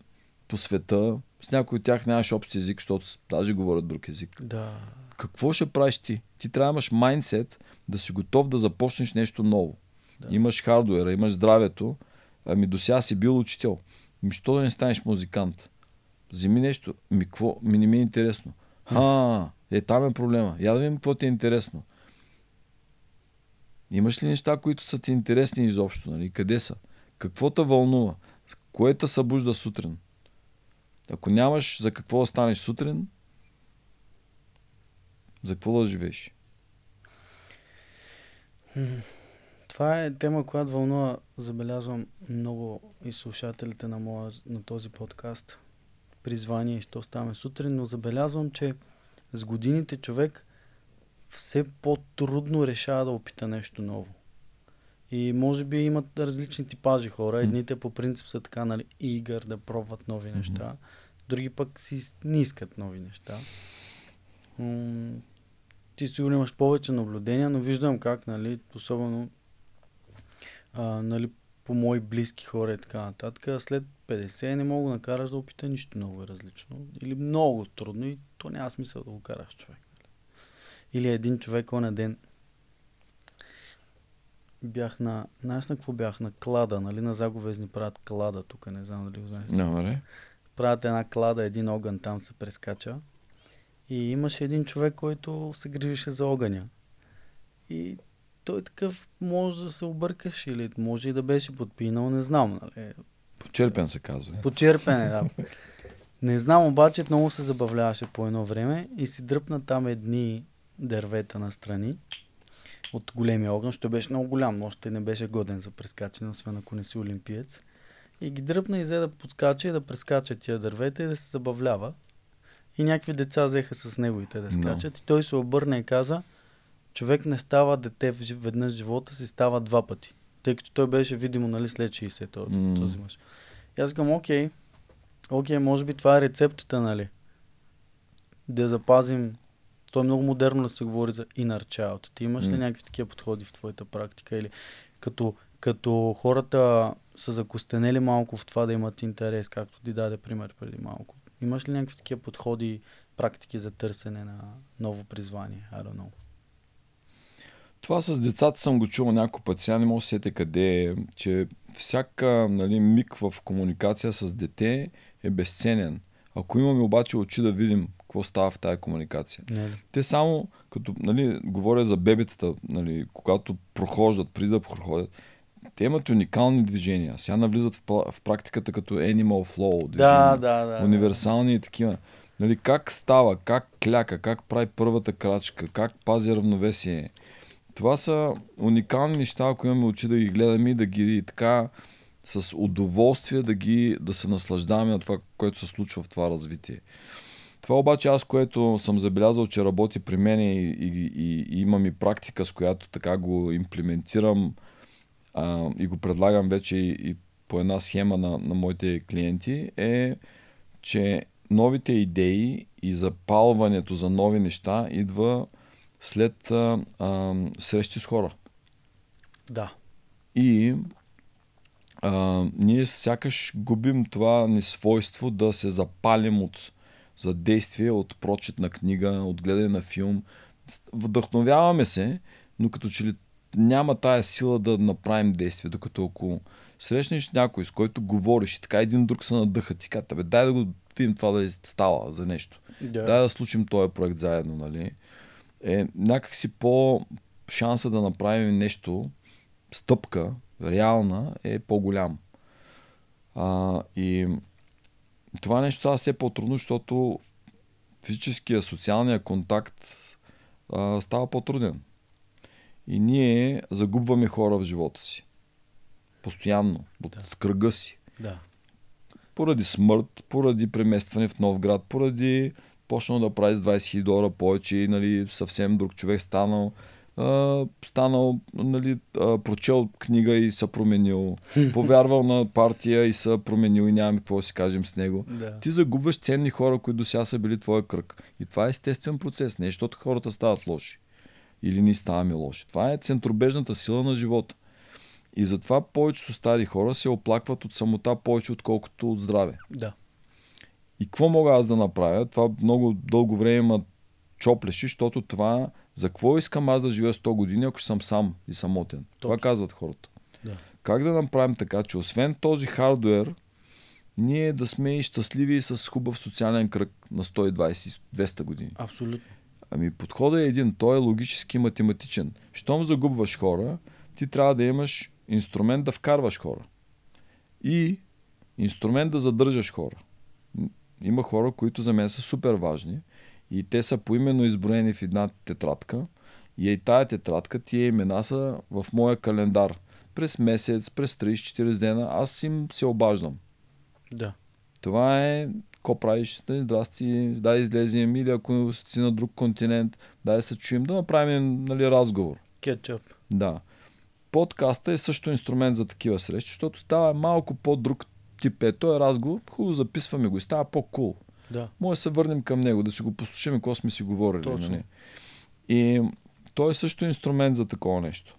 по света, с някои от тях нямаш общ език, защото даже говорят друг език. Да. Какво ще правиш ти? Ти трябва да имаш майндсет, да си готов да започнеш нещо ново. Да. Имаш хардуера, имаш здравето, ами до сега си бил учител. Ми що да не станеш музикант? Вземи нещо. Ми, какво? ми не ми е интересно. А, е там е проблема. Я да видим какво ти е интересно. Имаш ли неща, които са ти интересни изобщо? Нали? Къде са? Какво те вълнува? Кое те събужда сутрин? Ако нямаш за какво да станеш сутрин, за какво да живееш? Това е тема, която вълнува, забелязвам много и слушателите на, моя, на този подкаст. Призвание, що ставаме сутрин, но забелязвам, че с годините човек все по-трудно решава да опита нещо ново. И може би имат различни типажи хора. Едните по принцип са така, нали, игър да пробват нови неща. Други пък си не искат нови неща. ти сигурно имаш повече наблюдения, но виждам как, нали, особено а, нали, по мои близки хора и така нататък, след 50 не мога да накараш да опита нищо много различно. Или много трудно и то няма смисъл да го караш човек или един човек на ден бях на... Знаеш на какво бях? На клада, нали? На заговезни правят клада тук, не знам дали го знаеш. Добре. No, правят една клада, един огън там се прескача. И имаше един човек, който се грижеше за огъня. И той такъв може да се объркаш или може и да беше подпинал, не знам. Нали? Почерпен се казва. Почерпен е, да. не знам, обаче много се забавляваше по едно време и си дръпна там едни дървета настрани от големия огън, ще беше много голям, още не беше годен за прескачане, освен ако не си олимпиец. И ги дръпна и взе да подскача и да прескача тия дървета и да се забавлява. И някакви деца взеха с него и те да скачат. No. И той се обърна и каза, човек не става дете веднъж в живота си, става два пъти. Тъй като той беше видимо нали, след 60 този, mm. този мъж. И аз казвам, окей, окей, може би това е рецептата, нали? Да запазим то е много модерно да се говори за inner child. Ти имаш ли mm. някакви такива подходи в твоята практика? Или като, като хората са закостенели малко в това да имат интерес, както ти даде пример преди малко. Имаш ли някакви такива подходи, практики за търсене на ново призвание? I don't know. Това с децата съм го чувал няколко пъти. Сега не мога да сете къде е, че всяка нали, миг в комуникация с дете е безценен. Ако имаме обаче очи да видим какво става в тази комуникация. Не. Те само, като нали, говоря за бебетата, нали, когато прохождат, преди да проходят, те имат уникални движения. Сега навлизат в, в практиката като animal flow движения. Да, да, да. Универсални да. и такива. Нали, как става, как кляка, как прави първата крачка, как пази равновесие. Това са уникални неща, ако имаме очи да ги гледаме и да ги така с удоволствие да, ги, да се наслаждаваме на това, което се случва в това развитие. Това обаче аз, което съм забелязал, че работи при мен и, и, и, и имам и практика, с която така го имплементирам а, и го предлагам вече и, и по една схема на, на моите клиенти, е, че новите идеи и запалването за нови неща идва след а, а, срещи с хора. Да. И а, ние сякаш губим това ни свойство да се запалим от за действие от прочит на книга, от гледане на филм. Вдъхновяваме се, но като че ли няма тая сила да направим действие, докато ако срещнеш някой, с който говориш и така един друг се надъха ти, казва, бе, дай да го видим това да е става за нещо. Yeah. Дай да случим този проект заедно, нали? Е някакси по шанса да направим нещо, стъпка, реална, е по-голям. А, и това нещо става все по-трудно, защото физическия, социалния контакт а, става по-труден. И ние загубваме хора в живота си. Постоянно. От да. кръга си. Да. Поради смърт, поради преместване в нов град, поради почнал да прави с 20 000 долара повече и нали, съвсем друг човек станал а, станал, нали, а, прочел книга и се променил, повярвал на партия и се променил и нямаме какво да си кажем с него. Да. Ти загубваш ценни хора, които до сега са били твоя кръг. И това е естествен процес, не е, защото хората стават лоши или ни ставаме лоши. Това е центробежната сила на живота. И затова повечето стари хора се оплакват от самота повече, отколкото от здраве. Да. И какво мога аз да направя? Това много дълго време ма чоплеше, защото това за какво искам аз да живея 100 години, ако съм сам и самотен? Точно. Това казват хората. Да. Как да направим така, че освен този хардуер, ние да сме и щастливи и с хубав социален кръг на 120-200 години? Абсолютно. Ами подхода е един, той е логически математичен. Щом загубваш хора, ти трябва да имаш инструмент да вкарваш хора. И инструмент да задържаш хора. Има хора, които за мен са супер важни, и те са поименно изброени в една тетрадка. И, е и тая тетрадка, тия имена са в моя календар. През месец, през 30-40 дена, аз им се обаждам. Да. Това е ко правиш, нали, здрасти, да излезем или ако си на друг континент, да се чуем, да направим нали, разговор. Кетчуп. Да. Подкаста е също инструмент за такива срещи, защото става малко по-друг тип. Е, той е разговор, хубаво записваме го и става по-кул. Cool да. може да се върнем към него, да си го послушаме какво сме си говорили. Нали? Точно. Не? И той е също инструмент за такова нещо.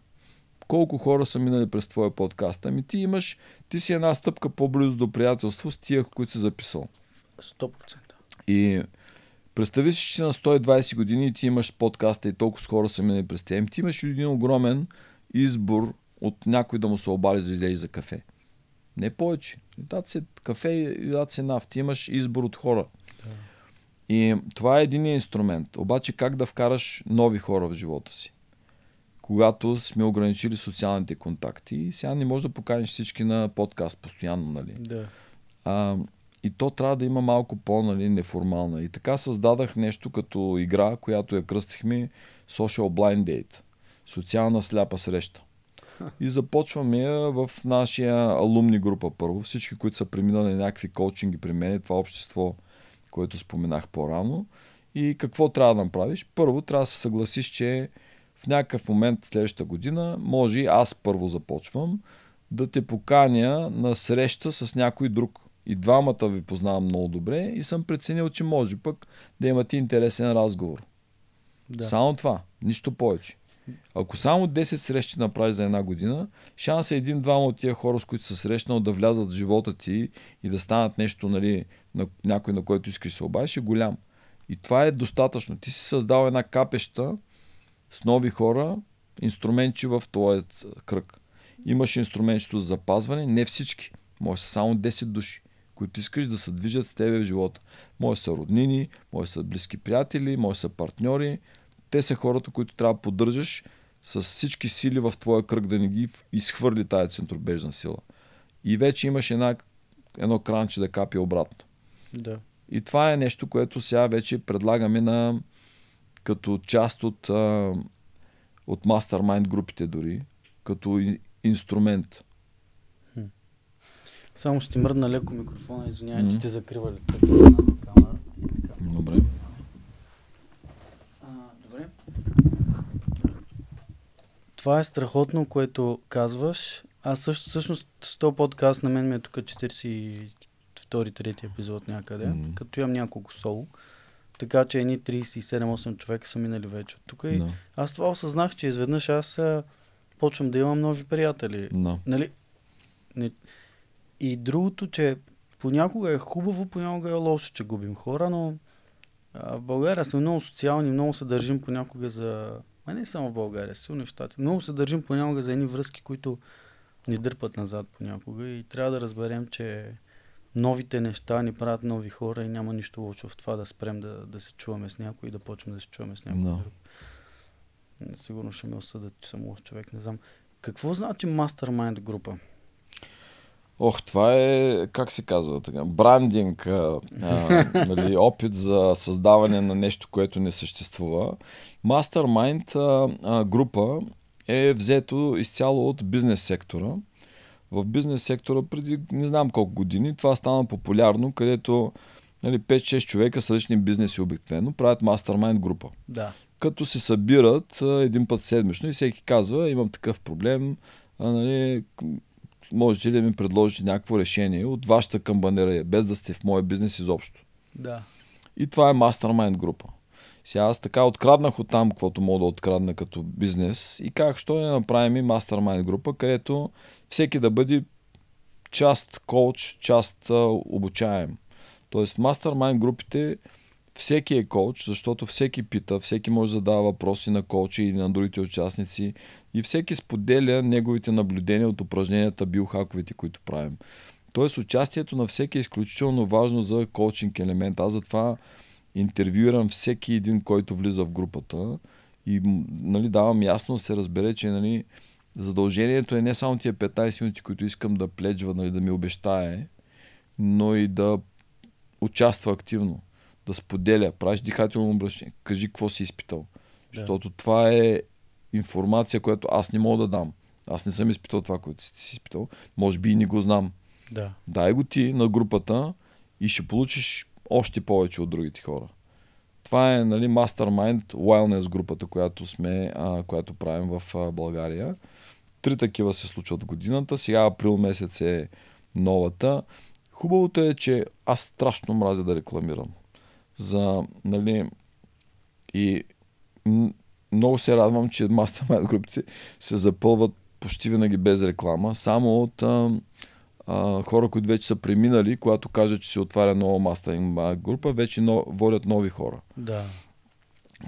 Колко хора са минали през твоя подкаст? Ами ти имаш, ти си една стъпка по-близо до приятелство с тия, които си записал. 100%. И представи си, че си на 120 години и ти имаш подкаста и толкова с хора са минали през теб. Ами ти имаш един огромен избор от някой да му се обади да излезе за кафе. Не повече. Дат се кафе и дат се нафти. Имаш избор от хора. И това е един инструмент. Обаче как да вкараш нови хора в живота си? Когато сме ограничили социалните контакти, сега не можеш да поканиш всички на подкаст постоянно, нали? Да. А, и то трябва да има малко по-неформална. Нали, и така създадах нещо като игра, която я кръстихме Social Blind Date. Социална сляпа среща. И започваме я в нашия алумни група първо. Всички, които са преминали някакви коучинги при мен, това общество, който споменах по-рано. И какво трябва да направиш? Първо трябва да се съгласиш, че в някакъв момент следващата година може и аз първо започвам да те поканя на среща с някой друг. И двамата ви познавам много добре и съм преценил, че може пък да имате интересен разговор. Да. Само това, нищо повече. Ако само 10 срещи направиш за една година, шанс е един-двама от тия хора, с които се срещнал, да влязат в живота ти и да станат нещо, нали, на някой, на който искаш да се обадиш, е голям. И това е достатъчно. Ти си създал една капеща с нови хора, Инструменти в твоят кръг. Имаш инструментчето за запазване, не всички. Може са само 10 души които искаш да се движат с тебе в живота. Може са роднини, може са близки приятели, може са партньори, те са хората, които трябва да поддържаш с всички сили в твоя кръг да не ги изхвърли тая центробежна сила. И вече имаш една, едно кранче да капи обратно. Да. И това е нещо, което сега вече предлагаме на като част от, от мастермайнд групите дори, като инструмент. Хм. Само ще ти мръдна леко микрофона, извинявай, mm-hmm. че ти закрива лицето. Това е страхотно, което казваш. Аз също, всъщност, 100 подкаст на мен ми е тук 42-3 епизод някъде, mm-hmm. като имам няколко соло. Така че едни 37-8 човека са минали вече от тук. И аз това осъзнах, че изведнъж аз а, почвам да имам нови приятели. No. Нали? Не... И другото, че понякога е хубаво, понякога е лошо, че губим хора, но а, в България сме много социални, много се държим понякога за Ма не само в България, силно нещата. Много се държим понякога за едни връзки, които ни дърпат назад понякога и трябва да разберем, че новите неща ни правят нови хора и няма нищо лошо в това да спрем да, да се чуваме с някой и да почнем да се чуваме с някой no. друг. Сигурно ще ме осъдат, че съм лош човек, не знам. Какво значи мастермайнд група? Ох, това е, как се казва така, брандинг, а, а, нали, опит за създаване на нещо, което не съществува. Mastermind а, а, група е взето изцяло от бизнес сектора. В бизнес сектора преди не знам колко години това стана популярно, където нали, 5-6 човека с различни бизнеси обикновено правят мастермайнд група. Да. Като се събират а, един път седмично и всеки казва, имам такъв проблем, а, нали, можете ли да ми предложите някакво решение от вашата камбанера, без да сте в моя бизнес изобщо? Да. И това е мастермайнд група. Сега аз така откраднах от там, каквото мога да открадна като бизнес и как що не направим и мастермайнд група, където всеки да бъде част коуч, част обучаем. Тоест мастермайнд групите всеки е коуч, защото всеки пита, всеки може да задава въпроси на коуча или на другите участници и всеки споделя неговите наблюдения от упражненията, биохаковите, които правим. Тоест участието на всеки е изключително важно за коучинг елемент. Аз затова интервюирам всеки един, който влиза в групата и нали, давам ясно да се разбере, че нали, задължението е не само тия 15 минути, които искам да пледжва, нали, да ми обещае, но и да участва активно да споделя, правиш дихателно обращение, кажи какво си изпитал. Да. Защото това е информация, която аз не мога да дам. Аз не съм изпитал това, което си, си изпитал. Може би и не го знам. Да. Дай го ти на групата и ще получиш още повече от другите хора. Това е нали, Mastermind Wellness групата, която, сме, а, която правим в а, България. Три такива се случват в годината. Сега април месец е новата. Хубавото е, че аз страшно мразя да рекламирам за, нали, и много се радвам, че Mastermind групите се запълват почти винаги без реклама, само от а, а, хора, които вече са преминали, когато кажат, че се отваря нова мастеринг група, вече но, водят нови хора. Да.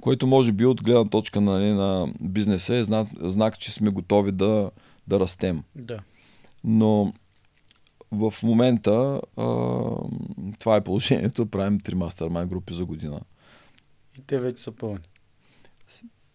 Което може би от гледна точка нали, на бизнеса е знак, знак, че сме готови да, да растем. Да. Но в момента а, това е положението. Правим три мастермайн групи за година. И те вече са пълни.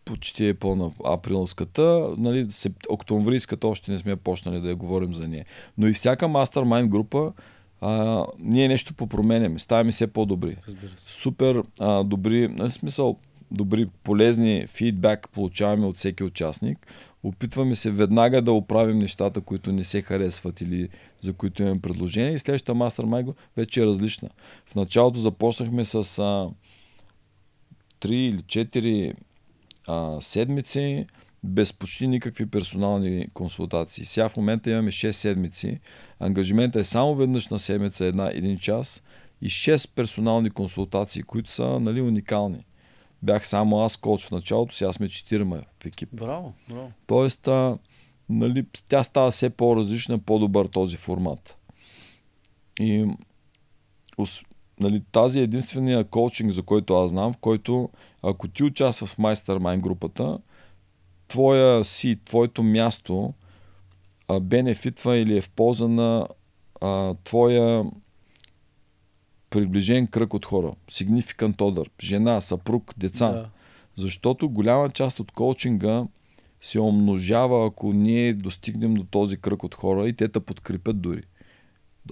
Почти е пълна априлската. Нали, октомврийската още не сме почнали да я говорим за нея. Но и всяка мастермайн група а, ние нещо попроменяме. Ставаме все по-добри. Супер а, добри, в смисъл, добри, полезни фидбак получаваме от всеки участник Опитваме се веднага да оправим нещата, които не се харесват или за които имаме предложение. И следващата мастер майго вече е различна. В началото започнахме с а, 3 или 4 а, седмици без почти никакви персонални консултации. Сега в момента имаме 6 седмици. Ангажиментът е само веднъж на седмица, една, един час и 6 персонални консултации, които са нали, уникални бях само аз коуч в началото, сега сме четирма в екип. Браво, браво. Тоест, а, нали, тя става все по-различна, по-добър този формат. И нали, тази е единствения коучинг, за който аз знам, в който ако ти участваш в Mastermind групата, твоя си, твоето място а, бенефитва или е в полза на а, твоя приближен кръг от хора. Significant other, жена, съпруг, деца. Да. Защото голяма част от коучинга се умножава, ако ние достигнем до този кръг от хора и те те подкрепят дори.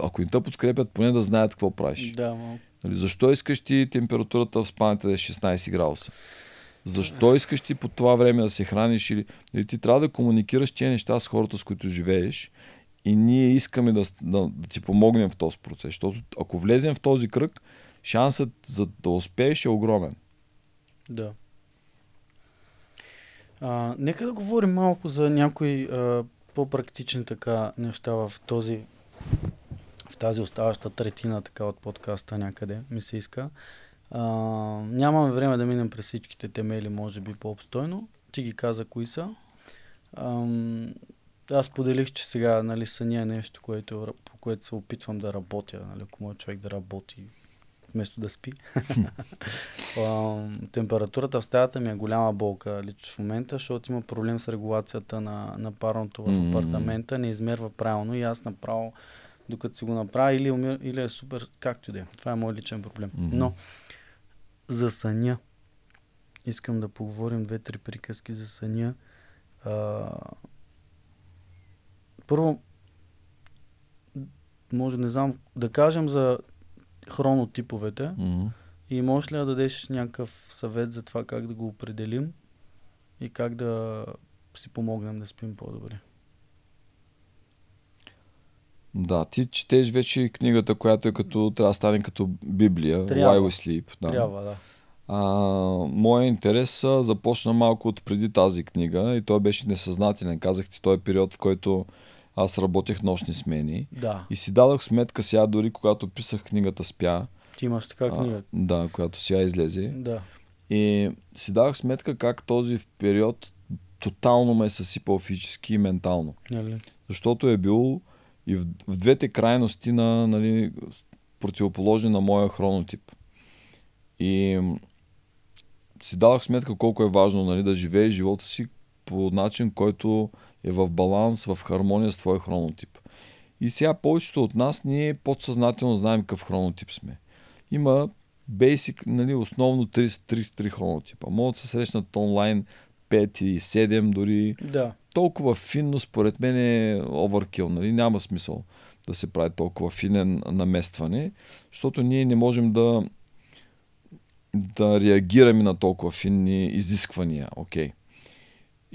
Ако им те подкрепят, поне да знаят какво правиш. Да, Нали, защо искаш ти температурата в спаната да е 16 градуса? Защо искаш ти по това време да се храниш? Или, нали, ти трябва да комуникираш тези неща с хората, с които живееш, и ние искаме да, да, да ти помогнем в този процес. Защото ако влезем в този кръг, шансът за да успееш е огромен. Да. А, нека да говорим малко за някои а, по-практични така неща в този в тази оставаща третина така от подкаста някъде ми се иска. А, нямаме време да минем през всичките темели, може би по-обстойно. Ти ги каза кои са аз поделих, че сега нали, съня е нещо, което, по което се опитвам да работя. Нали, ако може човек да работи вместо да спи. Температурата в стаята ми е голяма болка лично в момента, защото има проблем с регулацията на, на парното в апартамента, не измерва правилно и аз направо, докато си го направя, или, умир, или е супер, както и да е. Това е мой личен проблем. Но за съня искам да поговорим две-три приказки за съня. А, първо, може не знам, да кажем за хронотиповете mm-hmm. и можеш ли да дадеш някакъв съвет за това как да го определим и как да си помогнем да спим по-добре? Да, ти четеш вече книгата, която е като, трябва да стане като Библия, трябва. Why We Sleep. Да. Трябва, да. А, моя интерес започна малко от преди тази книга и той беше несъзнателен. Казах ти, той е период, в който аз работех нощни смени да. и си дадох сметка сега, дори когато писах книгата Спя. Ти имаш така книга. А, да, която сега излезе. Да. И си дадох сметка как този период тотално ме е съсипал физически и ментално. Нали. Защото е бил и в, в двете крайности на, нали, противоположни на моя хронотип. И си дадох сметка колко е важно нали, да живееш живота си по начин, който е в баланс, в хармония с твоя хронотип. И сега повечето от нас ние подсъзнателно знаем какъв хронотип сме. Има basic, нали, основно 3, 3, хронотипа. Могат да се срещнат онлайн 5 и 7 дори. Да. Толкова финно, според мен е оверкил. Нали? Няма смисъл да се прави толкова финен наместване, защото ние не можем да да реагираме на толкова финни изисквания. Окей. Okay.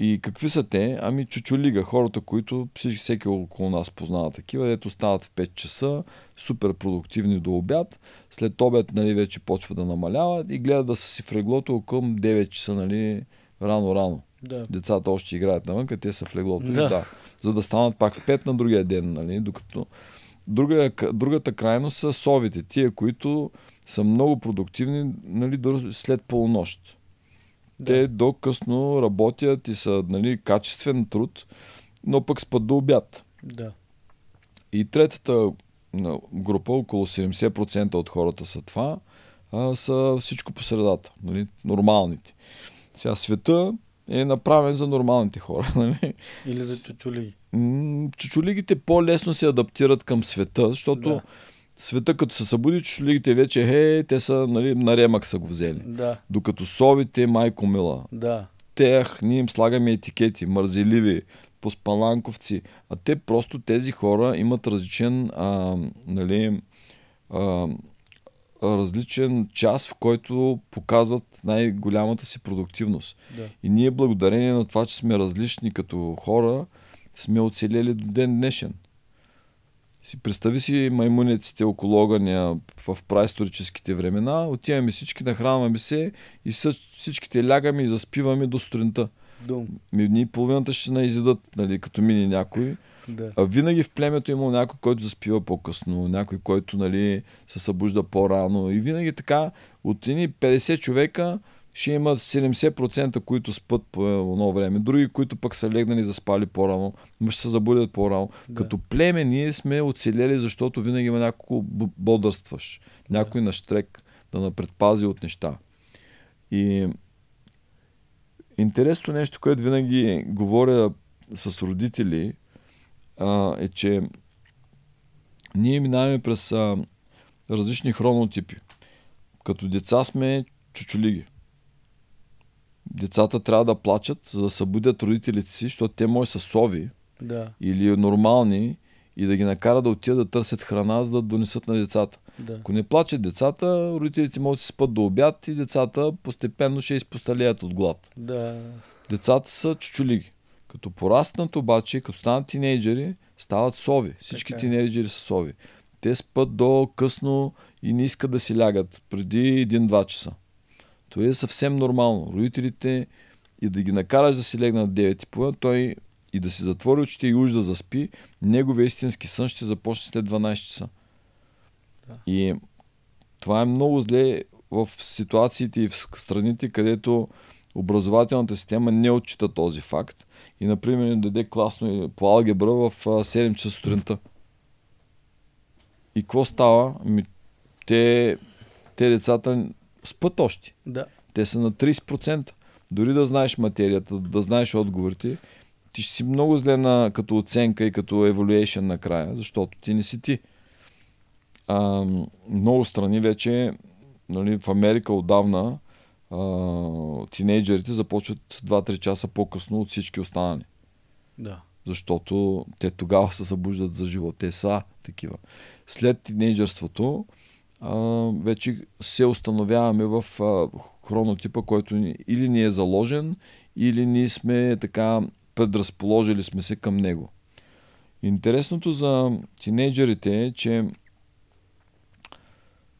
И какви са те? Ами чучулига, хората, които всеки около нас познава такива, дето стават в 5 часа, супер продуктивни до обяд, след обед нали, вече почва да намаляват и гледат да са си в леглото към 9 часа, нали, рано-рано. Да. Децата още играят навън, те са в леглото. Да. да. За да станат пак в 5 на другия ден, нали, докато... Друга, другата крайност са совите, тия, които са много продуктивни нали, след полунощ. Да. Те до-късно работят и са нали, качествен труд, но пък спад до обяд. Да. И третата група, около 70% от хората са това, а, са всичко по средата, нали, нормалните. Сега света е направен за нормалните хора. Нали? Или за чучулиги. Чучулигите по-лесно се адаптират към света, защото да света като се събуди, чушлигите вече, е, те са нали, на ремък са го взели. Да. Докато совите, майко мила. Да. Тях ние им слагаме етикети, мързеливи, поспаланковци. А те просто, тези хора имат различен, а, нали, а, различен час, в който показват най-голямата си продуктивност. Да. И ние благодарение на това, че сме различни като хора, сме оцелели до ден днешен. Си представи си маймунеците около огъня в праисторическите времена, отиваме всички, нахранваме се и всичките лягаме и заспиваме до сутринта. Дум. Ние половината ще наизидат, нали, като мини някой. Да. А винаги в племето има някой, който заспива по-късно, някой, който нали, се събужда по-рано. И винаги така от едни 50 човека ще има 70%, които спът по едно време, други, които пък са легнали за спали по-рано, но ще се забудят по-рано. Да. Като племе ние сме оцелели, защото винаги има няколко бодърстваш, някой да. на штрек да напредпази от неща. И интересно нещо, което винаги говоря с родители, а, е, че ние минаваме през а, различни хронотипи. Като деца сме чучулиги децата трябва да плачат, за да събудят родителите си, защото те може са сови да. или нормални и да ги накара да отидат да търсят храна, за да донесат на децата. Да. Ако не плачат децата, родителите могат да си спат до обяд и децата постепенно ще изпосталеят от глад. Да. Децата са чучулиги. Като пораснат обаче, като станат тинейджери, стават сови. Всички така. Е. тинейджери са сови. Те спат до късно и не искат да си лягат преди 1-2 часа. То е съвсем нормално. Родителите и да ги накараш да си легнат 9 и половина, той и да си затвори очите и уж да заспи, неговия истински сън ще започне след 12 часа. Да. И това е много зле в ситуациите и в страните, където образователната система не отчита този факт. И, например, не даде класно по алгебра в 7 часа сутринта. И какво става? Ми, те, те децата спът още. Да. Те са на 30%. Дори да знаеш материята, да знаеш отговорите, ти ще си много зле на, като оценка и като evaluation накрая, защото ти не си ти. А, много страни вече, нали, в Америка отдавна, а, тинейджерите започват 2-3 часа по-късно от всички останали. Да. Защото те тогава се събуждат за живота. Те са такива. След тинейджерството, вече се установяваме в хронотипа, който или ни е заложен, или ние сме така предразположили сме се към него. Интересното за тинейджерите е, че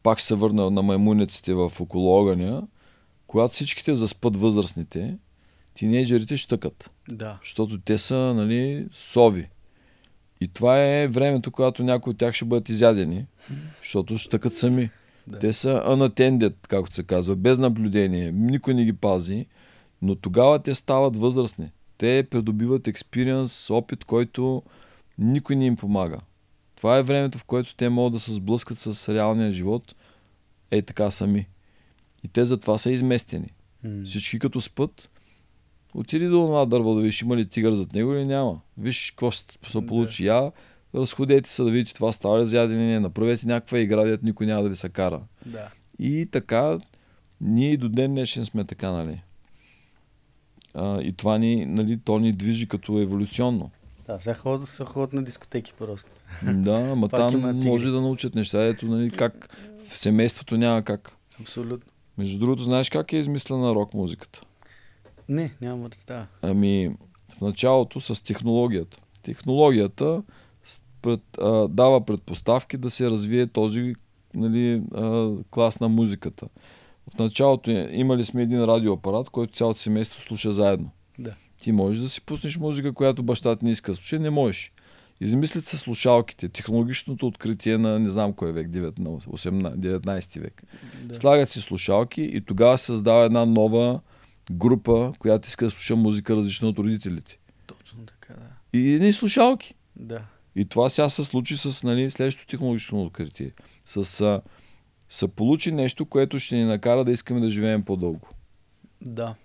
пак се върна на маймуниците в около огъня, когато всичките заспът възрастните, тинейджерите щъкат. Да. Защото те са, нали, сови. И това е времето, когато някои от тях ще бъдат изядени, защото ще тъкат сами. Да. Те са unattended, както се казва, без наблюдение. Никой не ги пази, но тогава те стават възрастни. Те придобиват експириенс, опит, който никой не им помага. Това е времето, в което те могат да се сблъскат с реалния живот е така сами. И те затова са изместени. Mm. Всички като спът, Отиди до това дърво да видиш има ли тигър зад него или няма. Виж какво ще се получи. Я разходете се да видите това става ли за не. направете някаква игра, дето никой няма да ви се кара. Да. И така, ние и до ден днешен сме така, нали? А, и това ни, нали, то ни движи като еволюционно. Да, сега ходят, са ходят на дискотеки просто. Да, ма там може да научат неща. Ето, нали, как в семейството няма как. Абсолютно. Между другото, знаеш как е измислена рок музиката? Не, няма представа. Ами, в началото с технологията. Технологията пред, а, дава предпоставки да се развие този нали, а, клас на музиката. В началото е, имали сме един радиоапарат, който цялото семейство слуша заедно. Да. Ти можеш да си пуснеш музика, която баща ти не иска да слуша, не можеш. Измислят се слушалките, технологичното откритие на не знам кой век, 9, 18, 19 век. Да. Слагат си слушалки и тогава се създава една нова група, която иска да слуша музика различна от родителите. Точно така, да. И едни слушалки. Да. И това сега се случи с нали, следващото технологично откритие. С, а, са получи нещо, което ще ни накара да искаме да живеем по-дълго. Да.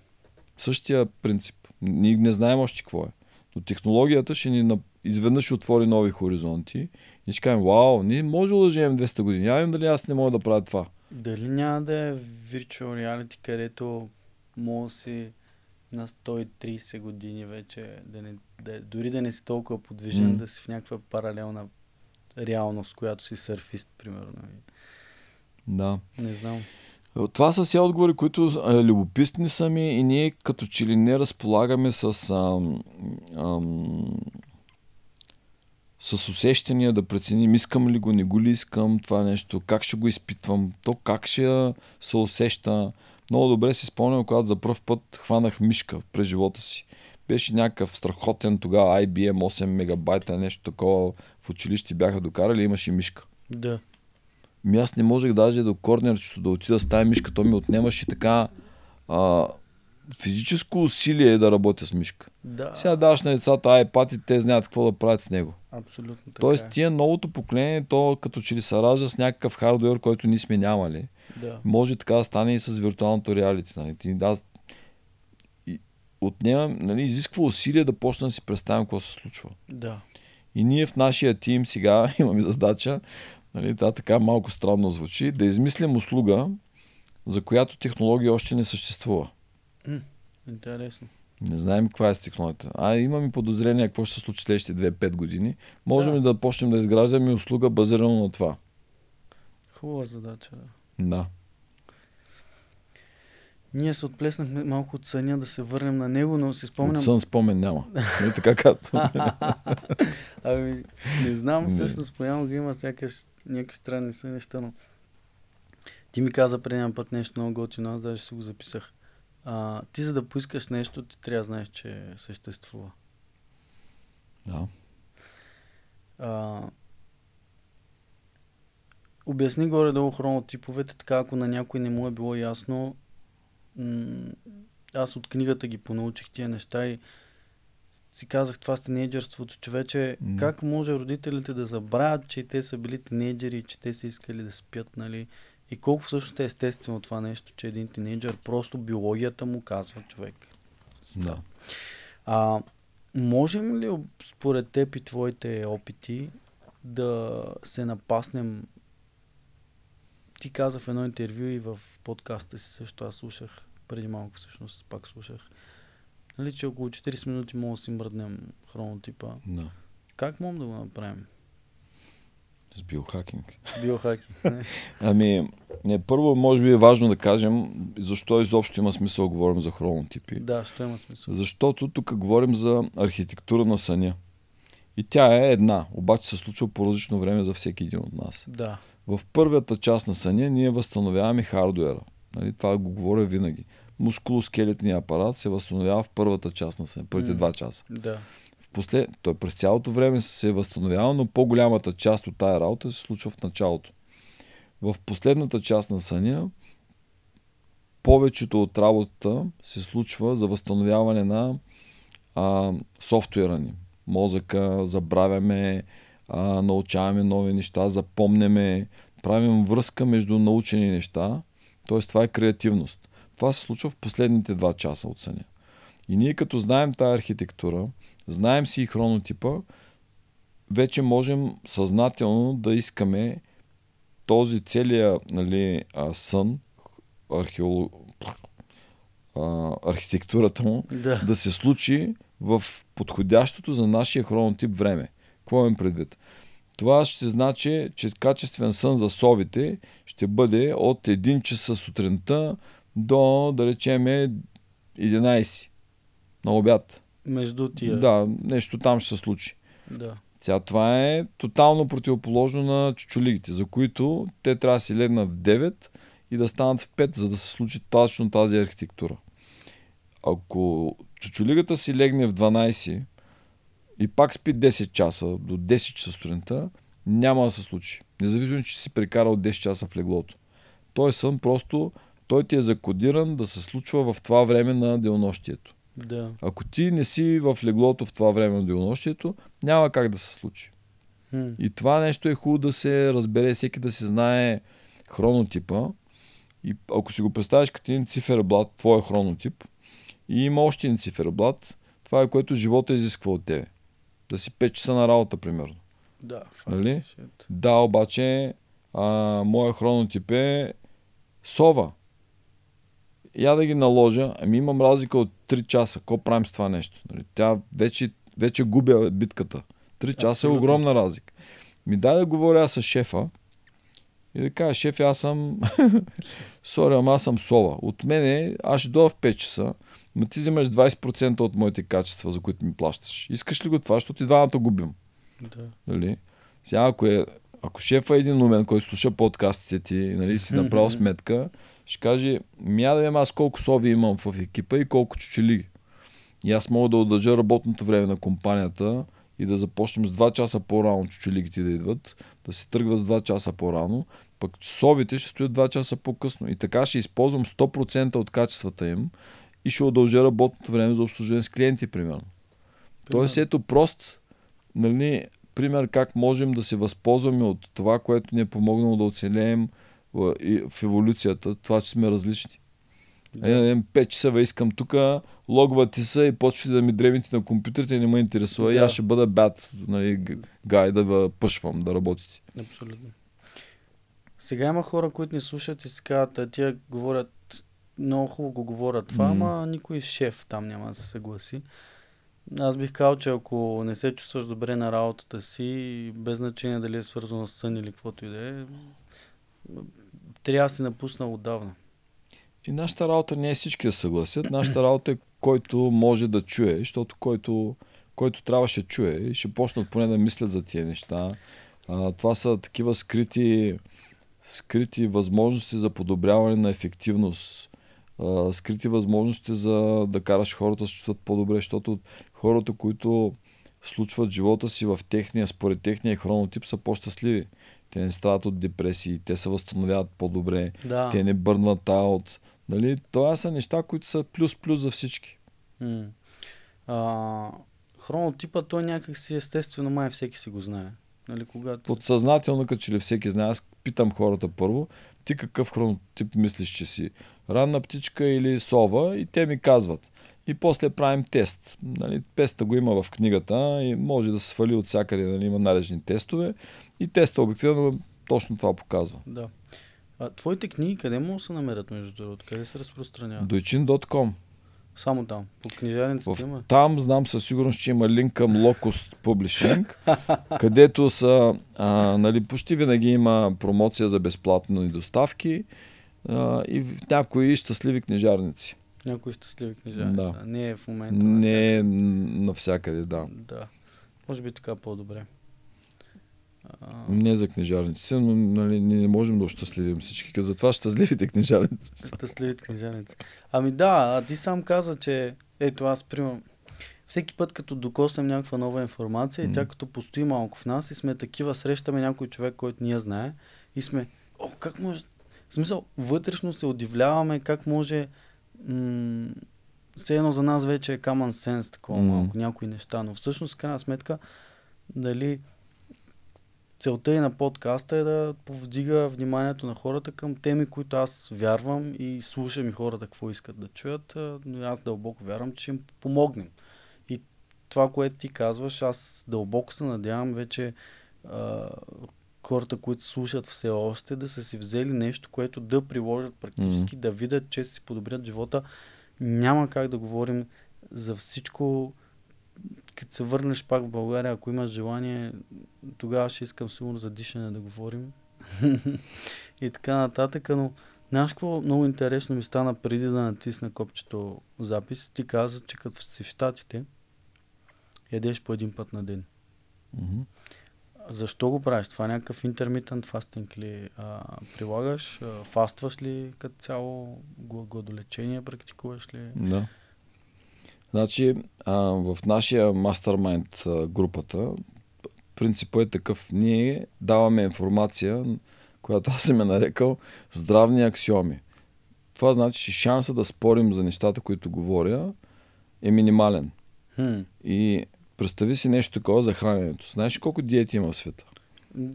Същия принцип. Ние не знаем още какво е. Но технологията ще ни изведнъж отвори нови хоризонти. И ще кажем, вау, ние може да живеем 200 години. Я дали аз не мога да правя това. Дали няма да е virtual reality, където мога си на 130 години вече, да не, да, дори да не си толкова подвижен, mm. да си в някаква паралелна реалност, която си сърфист, примерно. Да. Не знам. Това са все отговори, които е, любопитни са ми и ние като че ли не разполагаме с, ам, ам, с усещания да преценим искам ли го, не го ли искам това нещо, как ще го изпитвам, то как ще се усеща. Много добре си спомням, когато за първ път хванах мишка през живота си. Беше някакъв страхотен тогава IBM 8 мегабайта, нещо такова. В училище бяха докарали, имаше мишка. Да. Ми аз не можех даже до чето да отида с тази мишка. То ми отнемаше така а, физическо усилие да работя с мишка. Да. Сега даваш на децата iPad и те знаят какво да правят с него. Абсолютно така Тоест е. тия новото поколение, то като че ли се ражда с някакъв хардуер, който ние сме нямали. Да. Може така да стане и с виртуалното реалити. Нали? Ти, да, отнемам, нали, изисква усилия да почна да си представям какво се случва. Да. И ние в нашия тим сега имаме задача, нали, това така малко странно звучи, да измислим услуга, за която технология още не съществува. М, интересно. Не знаем каква е стихлоната. А и подозрение какво ще се случи следващите 2-5 години. Можем да. ли да почнем да изграждаме услуга базирана на това? Хубава задача. Да. Ние се отплеснахме малко от съня да се върнем на него, но си спомням... От сън спомен няма. Не нали така като. ами, не знам, всъщност понякога да има сякаш някакви странни са неща, но ти ми каза преди път нещо много готино, аз даже си го записах. А, ти за да поискаш нещо, ти трябва да знаеш, че съществува. Да. А, обясни горе-долу хронотиповете, така ако на някой не му е било ясно, аз от книгата ги понаучих тия неща и си казах това с тинейджерството, че вече mm. как може родителите да забравят, че те са били тинейджери, че те са искали да спят, нали, и колко всъщност е естествено това нещо, че един тинейджър просто биологията му казва човек. Да. А, можем ли според теб и твоите опити да се напаснем? Ти каза в едно интервю и в подкаста си също, аз слушах преди малко всъщност, пак слушах, нали, че около 40 минути мога да си мръднем хронотипа. Да. Как можем да го направим? С биохакинг. Биохакинг. ами, не, първо, може би е важно да кажем защо изобщо има смисъл да говорим за хронотипи. Да, защо има смисъл. Защото тук говорим за архитектура на съня. И тя е една, обаче се случва по различно време за всеки един от нас. Да. В първата част на съня ние възстановяваме хардуера. Нали, това го говоря винаги. Мускулоскелетния апарат се възстановява в първата част на съня, първите mm. два часа. Да после, той през цялото време се е възстановява, но по-голямата част от тая работа се случва в началото. В последната част на съня повечето от работата се случва за възстановяване на а, софтуера ни. Мозъка, забравяме, а, научаваме нови неща, запомняме, правим връзка между научени неща, т.е. това е креативност. Това се случва в последните два часа от съня. И ние като знаем тази архитектура, знаем си и хронотипа, вече можем съзнателно да искаме този целият нали, а, сън, археолог... а, архитектурата му, да. да се случи в подходящото за нашия хронотип време. Какво имам предвид? Това ще значи, че качествен сън за совите ще бъде от 1 часа сутринта до, да речеме, 11 на обяд. Между тия. Да, нещо там ще се случи. Да. Сега това е тотално противоположно на чучулигите, за които те трябва да си легнат в 9 и да станат в 5, за да се случи точно тази архитектура. Ако чучулигата си легне в 12 и пак спи 10 часа до 10 часа сутринта, няма да се случи. Независимо, че си прекарал 10 часа в леглото. Той сън просто, той ти е закодиран да се случва в това време на делнощието. Да. Ако ти не си в леглото в това време на делонощието, няма как да се случи. Хм. И това нещо е хубаво да се разбере, всеки да се знае хронотипа. И ако си го представиш като един циферблат, твой хронотип, и има още един циферблат, това е което живота изисква от тебе. Да си 5 часа на работа, примерно. Да, нали? Да, обаче а, моя хронотип е сова. Я да ги наложа, ами имам разлика от 3 часа. Какво правим с това нещо? Нали? Тя вече, вече губя битката. 3 часа Абсолютно. е огромна разлика. Ми дай да говоря с шефа и да кажа, шеф, аз съм... Сори, ама аз съм сова. От мене, аз ще дойда в 5 часа, но ти вземаш 20% от моите качества, за които ми плащаш. Искаш ли го това, защото и двамата губим? Да. Нали? Сега, ако е ако шефа е един умен, който слуша подкастите ти, нали, си направил сметка, ще каже, мя да аз колко сови имам в екипа и колко чучели. И аз мога да удържа работното време на компанията и да започнем с 2 часа по-рано чучелигите да идват, да се тръгва с 2 часа по-рано, пък совите ще стоят 2 часа по-късно. И така ще използвам 100% от качествата им и ще удължа работното време за обслужване с клиенти, примерно. Тоест, ето прост нали, пример как можем да се възползваме от това, което ни е помогнало да оцелеем в еволюцията, това, че сме различни. Един ден 5 часа искам тук, логва ти се и почвате да ми древните на компютрите и не ме интересува. Да. И аз ще бъда бят, нали, гай да ви пъшвам да работите. Абсолютно. Сега има хора, които ни слушат и си казват, а «Е, тия говорят, много хубаво го говорят това, mm. ама никой шеф там няма да се съгласи. Аз бих казал, че ако не се чувстваш добре на работата си, без значение дали е свързано с сън или каквото и да е, трябва да си напуснал отдавна. И нашата работа не е всички да съгласят. Нашата работа е който може да чуе, защото който, който трябваше чуе и ще почнат поне да мислят за тия неща. А, това са такива скрити, скрити възможности за подобряване на ефективност, а, скрити възможности за да караш хората да се чувстват по-добре, защото хората, които случват живота си в техния, според техния хронотип, са по-щастливи те не страдат от депресии, те се възстановяват по-добре, да. те не бърнат аут. Нали? Това са неща, които са плюс-плюс за всички. А, хронотипа той някак си естествено май всеки си го знае. Нали, когато... Подсъзнателно, като че ли всеки знае, аз питам хората първо, ти какъв хронотип мислиш, че си? Ранна птичка или сова? И те ми казват. И после правим тест. Нали, теста го има в книгата и може да се свали от всякъде, нали, има належни тестове. И теста обикновено точно това показва. Да. А, твоите книги къде могат да се намерят, между другото? Къде се разпространяват? Дойчин.com. само там. По книжарницата има. Там знам със сигурност, че има линк към Locust Publishing, където са, а, нали, почти винаги има промоция за безплатно и доставки а, и някои щастливи книжарници. Някои щастливи книжарници. Да. Не е в момента. Не е навсякъде, да. Да. Може би така по-добре. Не за книжарници, но нали, не можем да ощастливим всички. Затова щастливите книжарници. Щастливите книжарници. Ами да, а ти сам каза, че ето аз примам. всеки път като докоснем някаква нова информация mm. и тя като постои малко в нас и сме такива, срещаме някой човек, който ние знае и сме, о, как може... В смисъл, вътрешно се удивляваме как може... М- все едно за нас вече е common sense такова mm. малко, някои неща, но всъщност, крайна сметка, дали целта и на подкаста е да повдига вниманието на хората към теми, които аз вярвам и слушам и хората какво искат да чуят, но аз дълбоко вярвам, че им помогнем. И това, което ти казваш, аз дълбоко се надявам вече а, хората, които слушат все още, да са си взели нещо, което да приложат практически, mm-hmm. да видят, че си подобрят живота. Няма как да говорим за всичко, като се върнеш пак в България, ако имаш желание, тогава ще искам сигурно за дишане да говорим. и така нататък, но знаеш какво много интересно ми стана преди да натисна копчето запис? Ти каза, че като си в Штатите, ядеш по един път на ден. Mm-hmm. Защо го правиш? Това е някакъв интермитент фастинг ли а, прилагаш? А, фастваш ли като цяло? Гладолечение практикуваш ли? Да. No. Значи, а, в нашия мастермайнд групата, принципът е такъв. Ние даваме информация, която аз съм е нарекал здравни аксиоми. Това значи, че шанса да спорим за нещата, които говоря, е минимален. Хм. И представи си нещо такова за храненето. Знаеш колко диети има в света?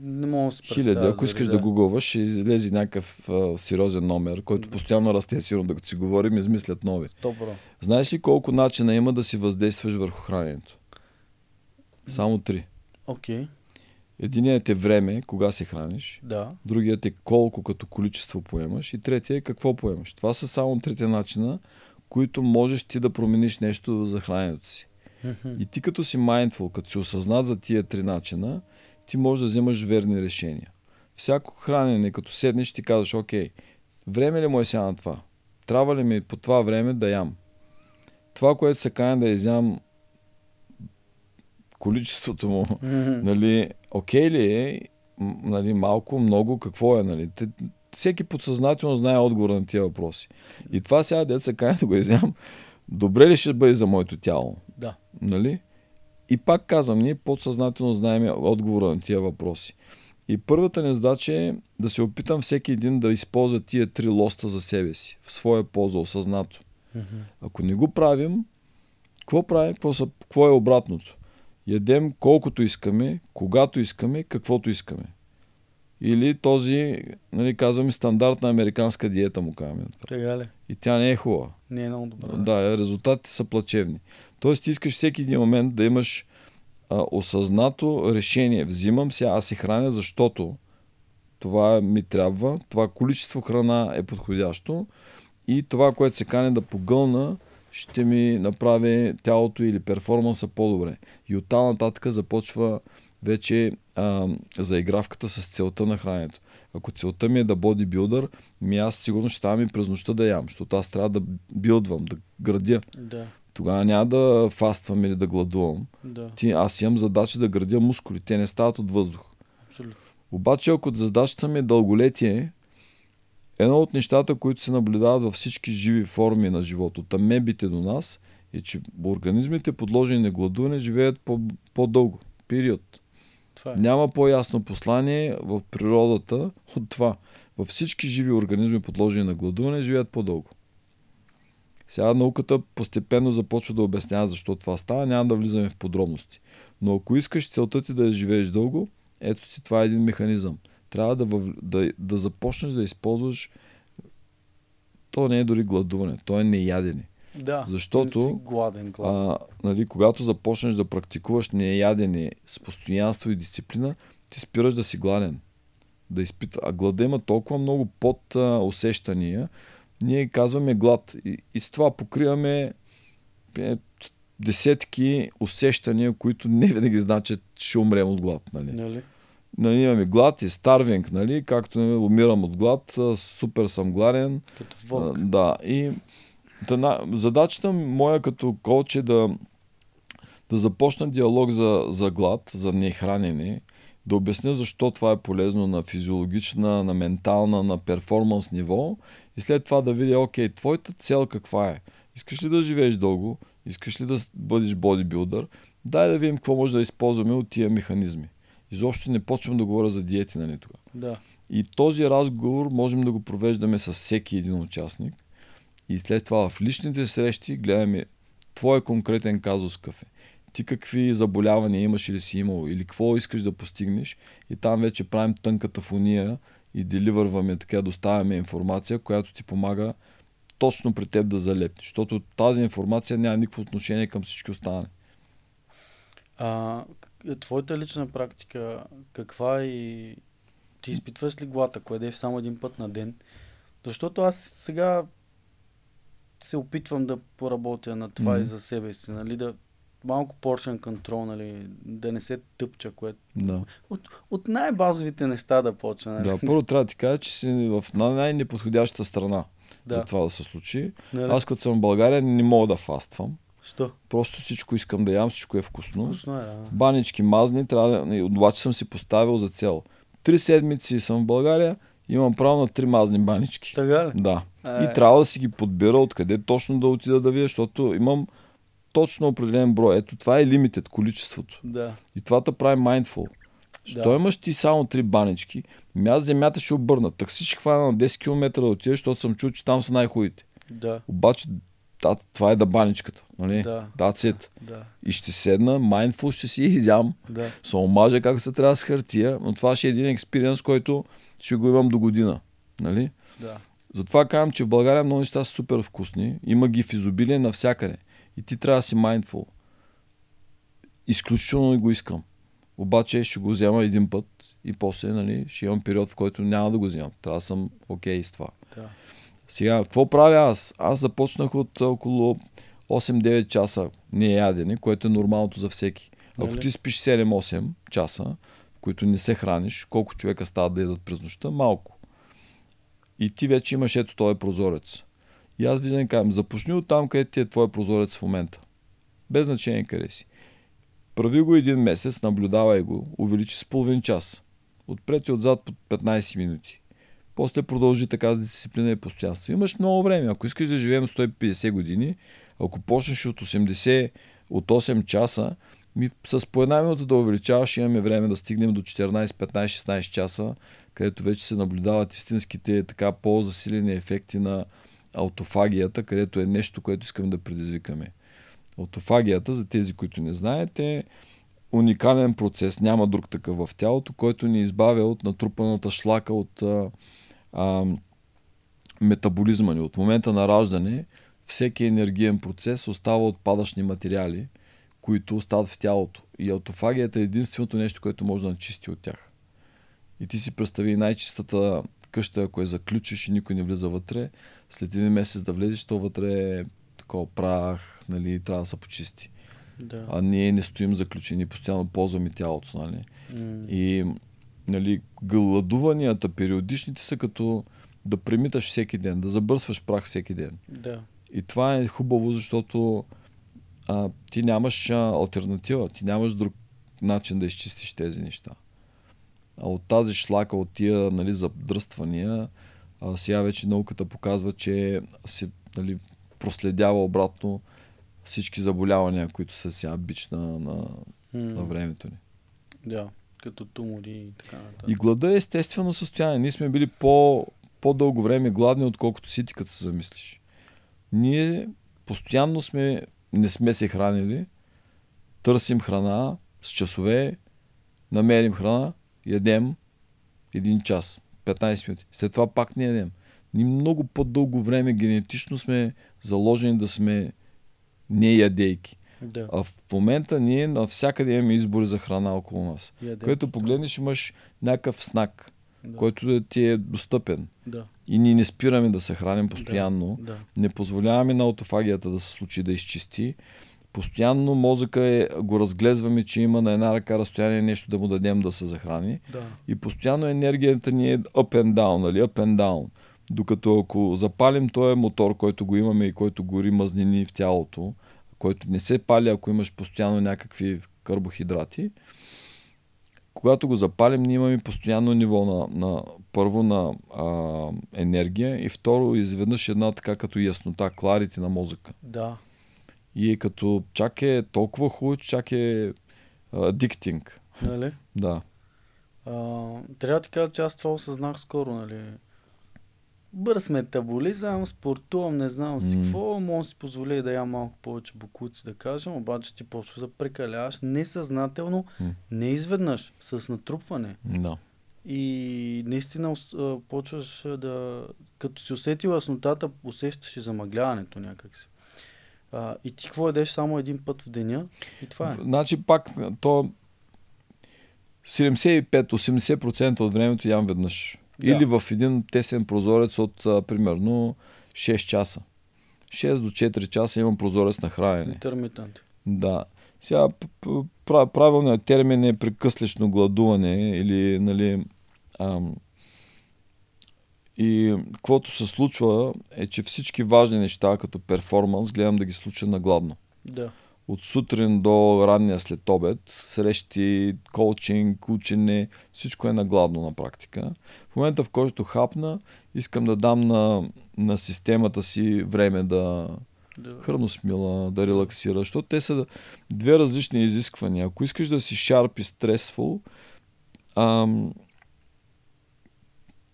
не мога да се Хиляди. Ако искаш да, да гугълваш, ще излезе някакъв а, сериозен номер, който постоянно расте, сигурно докато си говорим, измислят нови. Добро. Знаеш ли колко начина има да си въздействаш върху храненето? Само три. Окей. Okay. Единият е време, кога се храниш. Да. Другият е колко като количество поемаш. И третият е какво поемаш. Това са само трите начина, които можеш ти да промениш нещо за храненето си. И ти като си mindful, като си осъзнат за тия три начина, ти можеш да вземаш верни решения. Всяко хранене, като седнеш, ти казваш, окей, време ли му е сега на това? Трябва ли ми по това време да ям? Това, което се каня да изям количеството му, нали, окей ли е, нали, малко, много, какво е, нали? всеки подсъзнателно знае отговор на тия въпроси. И това сега, деца, каня да го изям, добре ли ще бъде за моето тяло? Да. Нали? И пак казвам, ние подсъзнателно знаем отговора на тия въпроси. И първата ни задача е да се опитам всеки един да използва тия три лоста за себе си, в своя полза, осъзнато. Ако не го правим, какво правим? Какво, са, какво е обратното? Ядем колкото искаме, когато искаме, каквото искаме. Или този, нали, казваме, стандартна американска диета му казваме. И тя не е хубава. Не е много добра. Да, резултатите са плачевни. Тоест, ти искаш всеки един момент да имаш а, осъзнато решение. Взимам се, аз се храня, защото това ми трябва, това количество храна е подходящо и това, което се кане да погълна, ще ми направи тялото или перформанса по-добре. И тази нататък започва вече а, заигравката с целта на храненето. Ако целта ми е да боди билдър, ми аз сигурно ще ставам и през нощта да ям, защото аз трябва да билдвам, да градя. Да. Тогава няма да фаствам или да гладувам. Да. Ти, аз имам задача да градя мускули. Те не стават от въздух. Абсолютно. Обаче, ако задачата ми е дълголетие, едно от нещата, които се наблюдават във всички живи форми на живота, от амебите до нас, е, че организмите, подложени на гладуване, живеят по- по-дълго. Период. Това е. Няма по-ясно послание в природата от това. Във всички живи организми, подложени на гладуване, живеят по-дълго. Сега науката постепенно започва да обяснява защо това става, няма да влизаме в подробности. Но ако искаш целта ти да я живееш дълго, ето ти това е един механизъм. Трябва да, във, да, да започнеш да използваш то не е дори гладуване, то е неядене. Да, защото гладен, гладен. А, нали, когато започнеш да практикуваш неядене с постоянство и дисциплина, ти спираш да си гладен. Да изпитва. А глада има е толкова много под а, усещания, ние казваме глад. И, и с това покриваме е, десетки усещания, които не винаги значат, че ще умрем от глад. Нали? нали? Нали, имаме глад и старвинг, нали? както нали, умирам от глад, супер съм гладен. Като А, да, и тъна, задачата моя като коуч е да, да започна диалог за, за глад, за нехранене, да обясня защо това е полезно на физиологична, на ментална, на перформанс ниво и след това да видя, окей, твоята цел каква е? Искаш ли да живееш дълго? Искаш ли да бъдеш бодибилдър? Дай да видим какво може да използваме от тия механизми. Изобщо не почвам да говоря за диети, нали тогава. Да. И този разговор можем да го провеждаме с всеки един участник. И след това в личните срещи гледаме твой конкретен казус кафе ти какви заболявания имаш или си имал, или какво искаш да постигнеш. И там вече правим тънката фония и деливърваме, така доставяме информация, която ти помага точно при теб да залепнеш. Защото тази информация няма никакво отношение към всички останали. А, твоята лична практика, каква е и... Ти изпитваш ли глата, ако да е само един път на ден? Защото аз сега се опитвам да поработя на това mm-hmm. и за себе си, нали? Да, малко поршен контрол, нали, да не се тъпча, което... Да. От, от най-базовите неща да почне. Нали? Да, първо трябва да ти кажа, че си в най-неподходящата страна да. за това да се случи. Нали? Аз като съм в България не мога да фаствам. Що? Просто всичко искам да ям, всичко е вкусно. вкусно е, да. Банички мазни, трябва да... Обаче съм си поставил за цел. Три седмици съм в България, имам право на три мазни банички. Така ли? Да. А, е. И трябва да си ги подбира откъде точно да отида да вия, защото имам точно определен брой. Ето това е лимитът, количеството. Да. И това те прави mindful. Що да. имаш ти само три банички, ами аз земята ще обърна. Такси ще хвана на 10 км да отида, защото съм чул, че там са най-хубавите. Да. Обаче да, това е да баничката. Нали? Да. Да, Да. И ще седна, mindful ще си изям. Да. Се омажа как се трябва с хартия, но това ще е един експириенс, който ще го имам до година. Нали? Да. Затова казвам, че в България много неща са супер вкусни. Има ги в изобилие навсякъде. И ти трябва да си mindful. Изключително го искам. Обаче ще го взема един път и после нали, ще имам период, в който няма да го взимам. Трябва да съм окей okay с това. Да. Сега, какво правя аз? Аз започнах от около 8-9 часа неядене, което е нормалното за всеки. Ако нали? ти спиш 7-8 часа, в които не се храниш, колко човека стават да ядат през нощта? Малко. И ти вече имаш ето този е прозорец. И аз и казвам, започни от там, където ти е твой прозорец в момента. Без значение къде си. Прави го един месец, наблюдавай го, увеличи с половин час. Отпред и отзад по 15 минути. После продължи така с дисциплина и постоянство. Имаш много време. Ако искаш да живеем 150 години, ако почнеш от 80, от 8 часа, ми с по една минута да увеличаваш, имаме време да стигнем до 14, 15, 16 часа, където вече се наблюдават истинските така по-засилени ефекти на, аутофагията, където е нещо, което искаме да предизвикаме. Аутофагията, за тези, които не знаете, е уникален процес, няма друг такъв в тялото, който ни избавя от натрупаната шлака от а, а, метаболизма ни. От момента на раждане всеки енергиен процес остава от падъчни материали, които остават в тялото. И аутофагията е единственото нещо, което може да начисти от тях. И ти си представи най-чистата къща, ако я заключиш и никой не влиза вътре, след един месец да влезеш, то вътре е такова прах, нали, трябва да се почисти. Да. А ние не стоим заключени, постоянно ползваме тялото. Нали. Mm. И нали, гладуванията, периодичните са като да премиташ всеки ден, да забърсваш прах всеки ден. Да. И това е хубаво, защото а, ти нямаш а, альтернатива, ти нямаш друг начин да изчистиш тези неща. А от тази шлака, от тия нали, задръствания, а сега вече науката показва, че се нали, проследява обратно всички заболявания, които са сега бич на, на, mm. на времето ни. Да, като тумори и така нататък. И глада е естествено състояние. Ние сме били по, по-дълго време гладни, отколкото си ти като се замислиш. Ние постоянно сме, не сме се хранили, търсим храна с часове, намерим храна, ядем един час, 15 минути. След това пак не ядем. Ни много по-дълго време генетично сме заложени да сме не ядейки. Да. А в момента ние навсякъде имаме избори за храна около нас. Ядем, което погледнеш, имаш някакъв знак, да. който да ти е достъпен. Да. И ние не спираме да се храним постоянно, да. Да. не позволяваме на аутофагията да се случи, да изчисти постоянно мозъка е, го разглезваме, че има на една ръка разстояние нещо да му дадем да се захрани. Да. И постоянно енергията ни е up and down, нали? Up and down. Докато ако запалим този мотор, който го имаме и който гори мазнини в тялото, който не се пали, ако имаш постоянно някакви карбохидрати, когато го запалим, ние имаме постоянно ниво на, на първо на а, енергия и второ изведнъж една така като яснота, кларите на мозъка. Да. И е като чак е толкова хубаво, че чак е диктинг. Нали? да. А, трябва да ти кажа, че аз това осъзнах скоро, нали? Бърз метаболизъм, спортувам, не знам си mm. какво, мога да си позволя да ям малко повече букуци, да кажем, обаче ти почва да прекаляваш несъзнателно, mm. не изведнъж, с натрупване. Да. No. И наистина почваш да... Като си усети яснотата, усещаш и замъгляването някакси. А, и ти какво ядеш само един път в деня и това е. Значи пак то 75-80% от времето ям веднъж. Да. Или в един тесен прозорец от а, примерно 6 часа. 6 до 4 часа имам прозорец на хранене. Интермитент. Да. Сега правилният термин е прекъслечно гладуване или нали, ам, и каквото се случва е, че всички важни неща, като перформанс, гледам да ги случа на главно. Да. От сутрин до ранния след обед, срещи, коучинг, учене, всичко е на главно на практика. В момента, в който хапна, искам да дам на, на системата си време да, да. храносмила, да релаксира, защото те са две различни изисквания. Ако искаш да си шарп и стресфул, ам,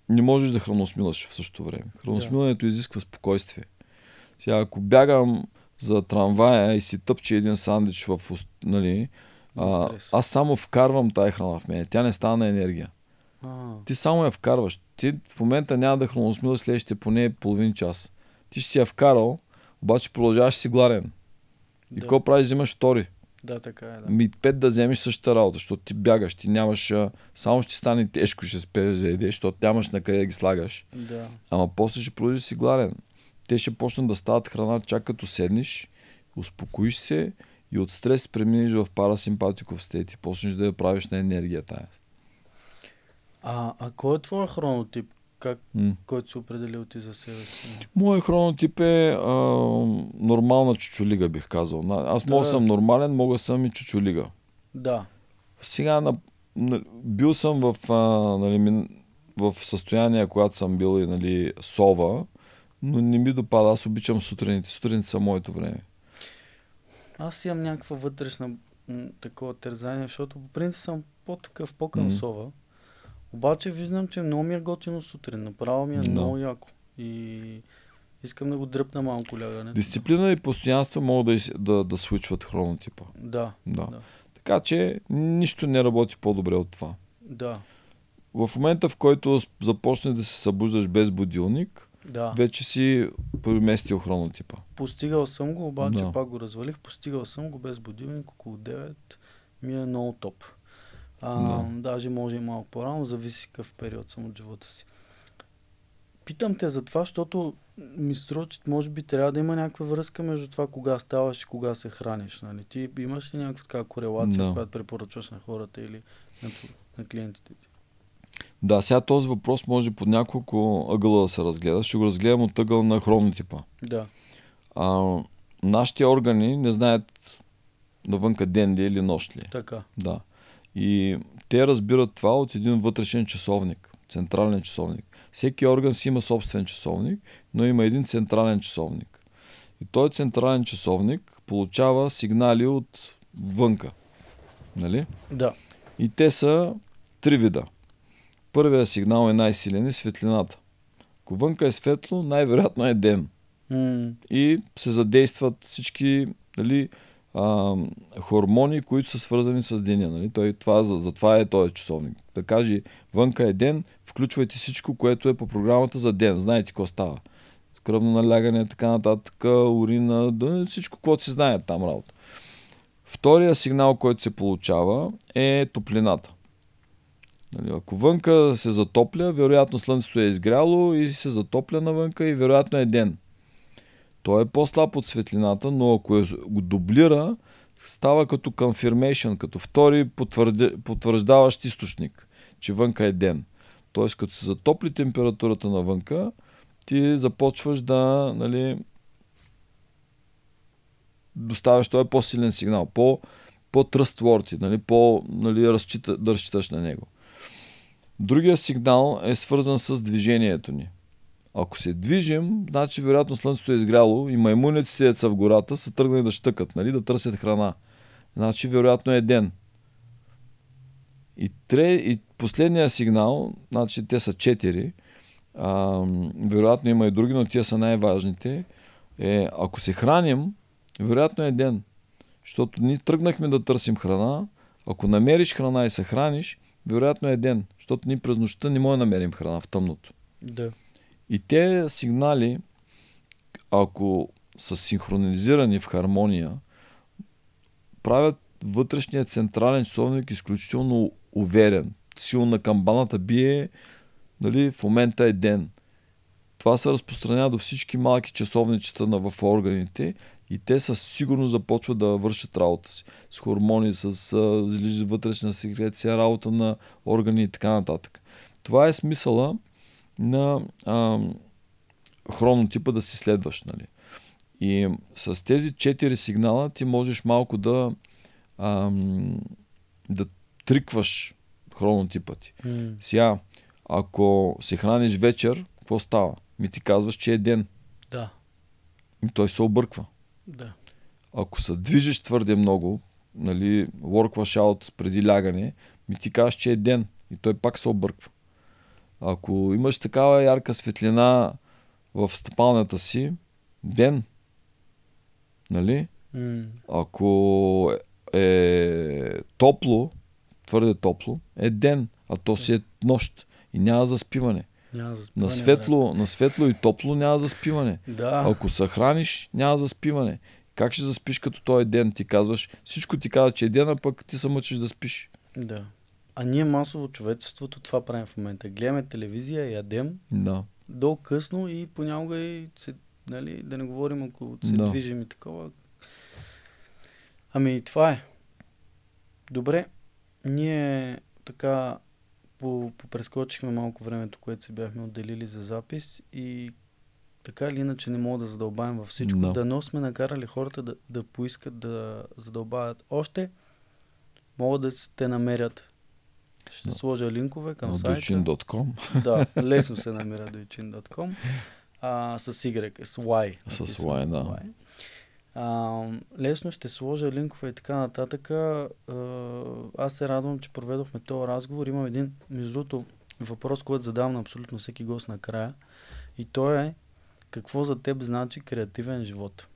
не можеш да храносмилаш в същото време. Храносмилането yeah. изисква спокойствие. Сега, ако бягам за трамвая и си тъпче един сандвич в нали, а, аз само вкарвам тази храна в мен. Тя не стана енергия. А. Ти само я вкарваш. Ти в момента няма да храносмилаш следващите поне половин час. Ти ще си я вкарал, обаче продължаваш си гладен. И да. какво правиш, взимаш втори. Да, така е. Да. Ми пет да вземеш същата работа, защото ти бягаш, ти нямаш. Само ще стане тежко, ще спеш за еде, защото нямаш на къде да ги слагаш. Да. Ама после ще продължиш си гладен. Те ще почнат да стават храна, чак като седнеш, успокоиш се и от стрес преминеш в парасимпатиков стейт и почнеш да я правиш на енергия тая. А, а кой е твоя хронотип? Как, mm. който си определил ти за себе си? Моят хронотип е а, нормална чучулига, бих казал. Аз да. мога да съм нормален, мога съм и чучулига. Да. Сега на, на, бил съм в, а, нали, в състояние, когато съм бил и нали, сова, но не ми допада. Аз обичам сутрините. Сутрините са моето време. Аз имам някаква вътрешна такова тързание, защото по принцип съм по-такъв, по-към mm. сова. Обаче виждам, че много ми е готино сутрин. Направо ми е да. много яко. И искам да го дръпна малко лягането. Дисциплина и постоянство могат да, да, да свичват хронотипа. Да, да. да. Така че нищо не работи по-добре от това. Да. В момента, в който започнеш да се събуждаш без будилник, да. вече си преместил хронотипа. Постигал съм го, обаче да. пак го развалих. Постигал съм го без будилник около 9. Ми е много топ. А, да. Даже може и малко по-рано, зависи какъв период съм от живота си. Питам те за това, защото ми струва, че може би трябва да има някаква връзка между това кога ставаш и кога се храниш. Нали? Ти имаш ли някаква така корелация, да. която препоръчваш на хората или на, на клиентите ти? Да, сега този въпрос може под няколко ъгъла да се разгледа. Ще го разгледам от ъгъл на хронотипа. Да. А, нашите органи не знаят навънка ден ли е или нощ ли. Е. Така. Да. И те разбират това от един вътрешен часовник, централен часовник. Всеки орган си има собствен часовник, но има един централен часовник. И този централен часовник получава сигнали от вънка. Нали? Да. И те са три вида. Първият сигнал е най-силен и е светлината. Ако вънка е светло, най-вероятно е ден. Mm. И се задействат всички дали, а, хормони, които са свързани с деня. Нали? Той, това, за, за това е този часовник. Да каже, вънка е ден, включвайте всичко, което е по програмата за ден. Знаете какво става. Кръвно налягане, така нататък, урина, да, всичко, което си знае там работа. Втория сигнал, който се получава е топлината. Нали, ако вънка се затопля, вероятно слънцето е изгряло и се затопля навънка и вероятно е ден. Той е по-слаб от светлината, но ако е, го дублира, става като confirmation, като втори потвърди, потвърждаващ източник, че вънка е ден. Тоест, като се затопли температурата на вънка, ти започваш да нали, доставяш той е по-силен сигнал, по, по-тръстворти, нали, по, нали, разчита, да разчиташ на него. Другия сигнал е свързан с движението ни. Ако се движим, значи вероятно слънцето е изгряло и маймуниците са в гората са тръгнали да щъкат, нали, да търсят храна. Значи вероятно е ден. И, тре, и последния сигнал, значи те са четири, а, вероятно има и други, но тия са най-важните, е ако се храним, вероятно е ден. Защото ние тръгнахме да търсим храна, ако намериш храна и се храниш, вероятно е ден. Защото ние през нощта не може да намерим храна в тъмното. Да. И те сигнали, ако са синхронизирани в хармония, правят вътрешния централен часовник изключително уверен. Силна камбаната бие, нали, в момента е ден. Това се разпространява до всички малки часовничета в органите и те със сигурност започват да вършат работа си. С хормони, с вътрешна секреция, работа на органи и така нататък. Това е смисъла на а, хронотипа да си следваш. Нали? И с тези четири сигнала ти можеш малко да, а, да трикваш хронотипа ти. Mm. Сега, ако се храниш вечер, какво става? Ми ти казваш, че е ден. Да. И той се обърква. Да. Ако се движиш твърде много, нали, workwash out преди лягане, ми ти казваш, че е ден. И той пак се обърква. Ако имаш такава ярка светлина в стъпалната си, ден, нали? Mm. Ако е топло, твърде топло, е ден, а то си е нощ и няма заспиване. Няма заспиване на, светло, да. на светло и топло няма заспиване. Да. Ако се храниш, няма заспиване. Как ще заспиш като той е ден? Ти казваш, всичко ти казва, че е ден, а пък ти се мъчиш да спиш. Да. А ние масово човечеството това правим в момента. Гледаме телевизия, ядем да. до късно и понякога и се, нали, да не говорим, ако се да. движим и такова. Ами това е. Добре, ние така попрескочихме малко времето, което си бяхме отделили за запис и така или иначе не мога да задълбаем във всичко. No. Дано сме накарали хората да, да поискат да задълбавят още. Могат да те намерят ще сложа линкове към сайта. Doichin.com. Да, лесно се намира doichin.com. А, с Y, с Y. С Y, да. Y. А, лесно ще сложа линкове и така нататък. А, аз се радвам, че проведохме този разговор. Имам един, между другото, въпрос, който задавам на абсолютно всеки гост накрая. И той е, какво за теб значи креативен живот?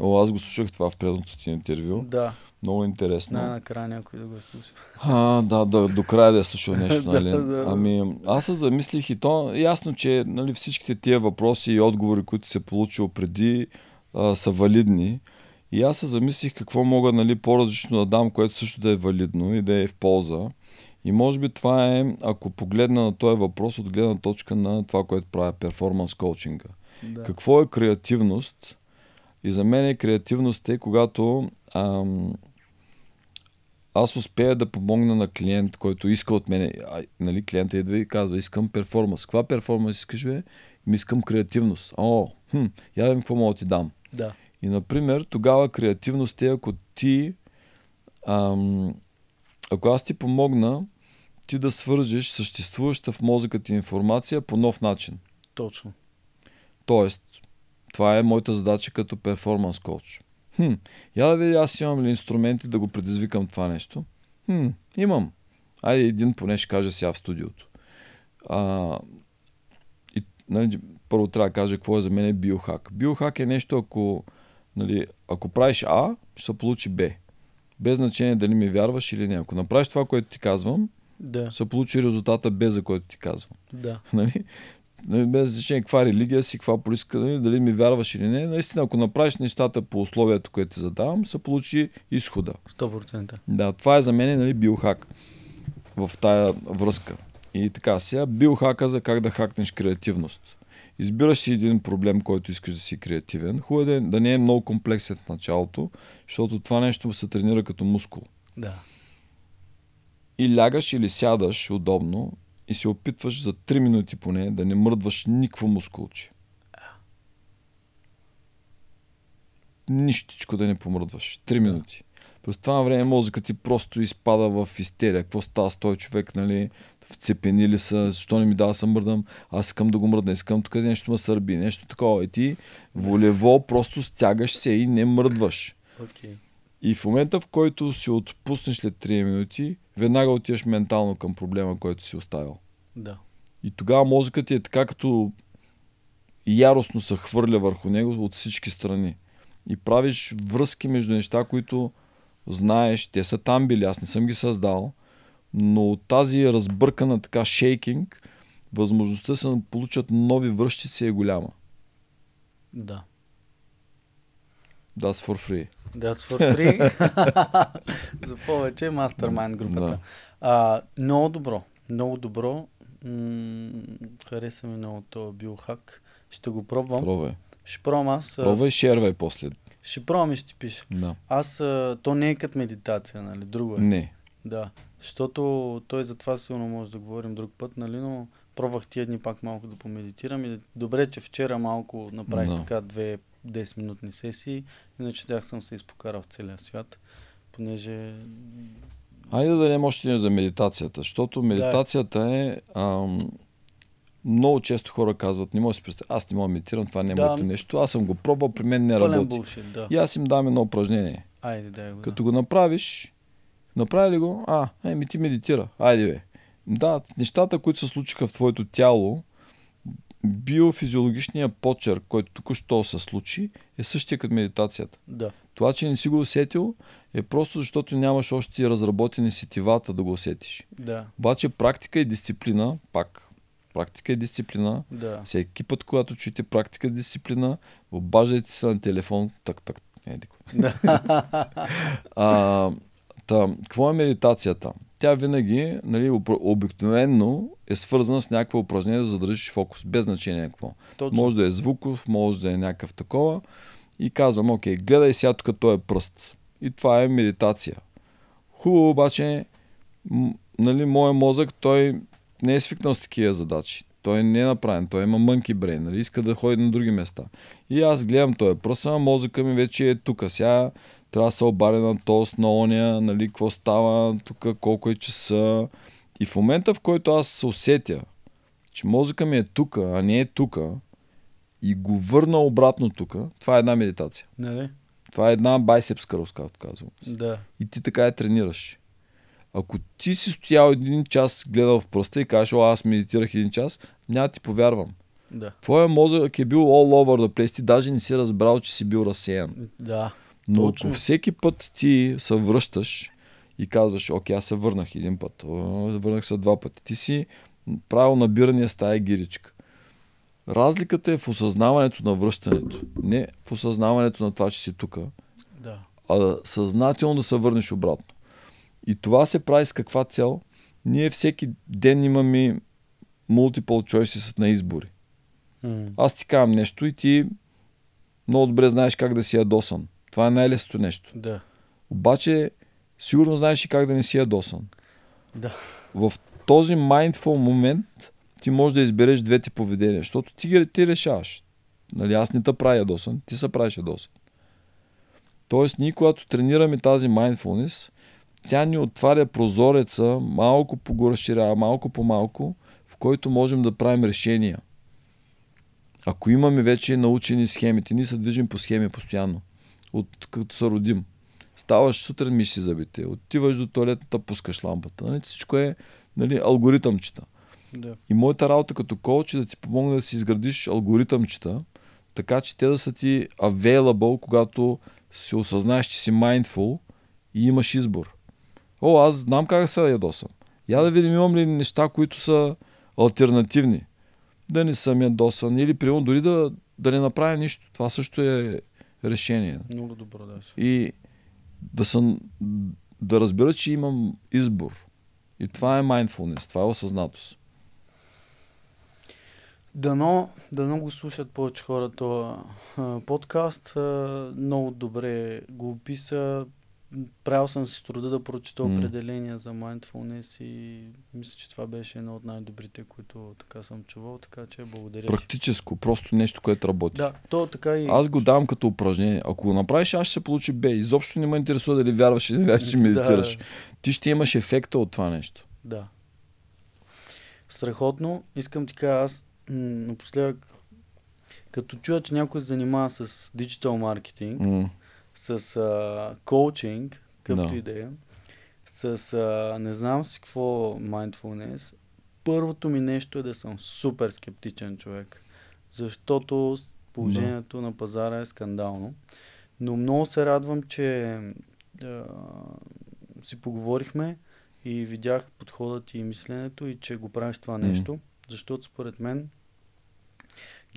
О, аз го слушах това в предното ти интервю. Да. Много интересно. Да, накрая някой да го слуша. А, да, да, до края да е слушал нещо, нали? да, да. Ами, аз се замислих и то, ясно, че нали, всичките тия въпроси и отговори, които се получил преди, а, са валидни. И аз се замислих какво мога нали, по-различно да дам, което също да е валидно и да е в полза. И може би това е, ако погледна на този въпрос от гледна точка на това, което правя перформанс коучинга. Да. Какво е креативност? И за мен е креативност е, когато ам, аз успея да помогна на клиент, който иска от мене. А, нали, клиента идва и казва, искам перформанс. Каква перформанс искаш, бе? Ми искам креативност. О, хм, я да какво мога да ти дам. Да. И, например, тогава креативност е, ако ти, ам, ако аз ти помогна, ти да свържеш съществуваща в мозъка ти информация по нов начин. Точно. Тоест, това е моята задача като перформанс коуч. Хм, я да видя, аз имам ли инструменти да го предизвикам това нещо. Хм, имам. Айде един поне ще кажа сега в студиото. А, и, нали, първо трябва да кажа какво е за мен е биохак. Биохак е нещо, ако, нали, ако правиш А, ще се получи Б. Без значение дали ми вярваш или не. Ако направиш това, което ти казвам, да. се получи резултата Б, за който ти казвам. Да. Нали? нали, без значение каква религия си, каква политика, нали, дали ми вярваш или не, наистина, ако направиш нещата по условието, което ти задавам, се получи изхода. 100%. Да, това е за мен нали, биохак в тая връзка. И така, сега биохака за как да хакнеш креативност. Избираш си един проблем, който искаш да си креативен. Хубаво е да е, не е много комплексен в началото, защото това нещо се тренира като мускул. Да. И лягаш или сядаш удобно и се опитваш за 3 минути поне да не мръдваш никакво мускулче. Нищичко да не помръдваш. 3 минути. През това време мозъкът ти просто изпада в истерия. Какво става с този човек, нали? Вцепенили са, защо не ми дава да се мърдам, аз искам да го мръдна, искам тук нещо ме сърби, нещо такова. И ти волево просто стягаш се и не мърдваш. Okay. И в момента, в който си отпуснеш след 3 минути, веднага отиваш ментално към проблема, който си оставил. Да. И тогава мозъкът ти е така, като яростно се хвърля върху него от всички страни. И правиш връзки между неща, които знаеш, те са там били, аз не съм ги създал, но от тази разбъркана така шейкинг, възможността да се получат нови връщици е голяма. Да. That's for free. That's for free. За повече мастермайн групата. Да. А, много добро. Много добро. М- хареса ми много този биохак. Ще го пробвам. Пробвай. Ще пробвам аз. Пробвай, шервай после. Ще пробвам и ще ти пиша. Да. Аз, а, то не е като медитация, нали? Друго е. Не. Да. Защото той за това силно може да говорим друг път, нали? Но пробвах тия дни пак малко да помедитирам. И добре, че вчера малко направих да. така две 10-минутни сесии, иначе тях съм се изпокарал в целия свят, понеже... Айде да дадем още един за медитацията, защото медитацията да. е... Ам, много често хора казват, не може да си представя, аз не мога да медитирам, това не е да. моето нещо, аз съм го пробвал, при мен не работи. Булшит, да. И аз им дам едно упражнение. Айде, дай го. Да. Като го направиш, направи ли го, а, ми ти медитира, айде бе. Да, нещата, които се случиха в твоето тяло, биофизиологичният почерк, който току-що се случи, е същия като медитацията. Да. Това, че не си го усетил, е просто защото нямаш още разработени сетивата да го усетиш. Да. Обаче практика и дисциплина, пак, практика и дисциплина. Да. Всеки път, когато чуете практика и дисциплина, обаждайте се на телефон, так, так, не е да. а, там, какво е медитацията? тя винаги, нали, обикновено е свързана с някакво упражнение да задържиш фокус, без значение какво. Точно. Може да е звуков, може да е някакъв такова. И казвам, окей, гледай сега тук този е пръст. И това е медитация. Хубаво обаче, нали, моят мозък, той не е свикнал с такива задачи. Той не е направен, той има мънки брейн, нали? иска да ходи на други места. И аз гледам този е пръст, а мозъка ми вече е тук. Сега трябва да се обаде на тост, на ония, нали, какво става, тук колко е часа. И в момента, в който аз се усетя, че мозъка ми е тук, а не е тук, и го върна обратно тук, това е една медитация. Нали? Това е една байсепс кървс, както казвам. Да. И ти така я тренираш. Ако ти си стоял един час, гледал в пръста и кажеш, аз медитирах един час, няма ти повярвам. Да. Твоя мозък е бил all over the place, ти даже не си разбрал, че си бил разсеян. Да. Но Точно. ако всеки път ти се връщаш и казваш, окей, аз се върнах един път, върнах се два пъти, ти си правил набирания с гиричка. Разликата е в осъзнаването на връщането. Не в осъзнаването на това, че си тук, да. а съзнателно да се върнеш обратно. И това се прави с каква цел? Ние всеки ден имаме multiple choices на избори. Mm. Аз ти казвам нещо и ти много добре знаеш как да си ядосан. Това е най-лесното нещо. Да. Обаче, сигурно знаеш и как да не си ядосан. Да. В този mindful момент ти можеш да избереш двете поведения, защото ти, ти решаваш. Нали, аз не те правя ядосан, ти се правиш ядосан. Тоест, ние когато тренираме тази mindfulness, тя ни отваря прозореца, малко по го разширява, малко по малко, в който можем да правим решения. Ако имаме вече научени схемите, ние се движим по схеми постоянно от като се родим. Ставаш сутрин, миш си забите. отиваш до туалетната, пускаш лампата. Нали? Всичко е нали, алгоритъмчета. Да. И моята работа като коуч е да ти помогне да си изградиш алгоритъмчета, така че те да са ти available, когато се осъзнаеш, че си mindful и имаш избор. О, аз знам как се ядосам. Я да видим имам ли неща, които са альтернативни. Да не съм ядосан или примерно дори да, да не направя нищо. Това също е решение. Много добро, да. И да съм, да разбира, че имам избор. И това е mindfulness, това е осъзнатост. Дано, дано го слушат повече хора този подкаст. Много добре го описа правил съм си труда да прочета mm. определения за mindfulness и мисля, че това беше едно от най-добрите, които така съм чувал, така че благодаря. Практическо, просто нещо, което работи. Да, то така и... Аз го давам като упражнение. Ако го направиш, аз ще се получи бе. Изобщо не ме интересува дали вярваш или вярваш, че медитираш. да. Ти ще имаш ефекта от това нещо. Да. Страхотно. Искам ти кажа, аз напоследък като чуя, че някой се занимава с диджитал маркетинг, mm с а, коучинг, какъвто no. идея, с а, не знам си какво mindfulness, първото ми нещо е да съм супер скептичен човек, защото положението no. на пазара е скандално. Но много се радвам, че а, си поговорихме и видях подходът и мисленето и че го правиш това mm. нещо, защото според мен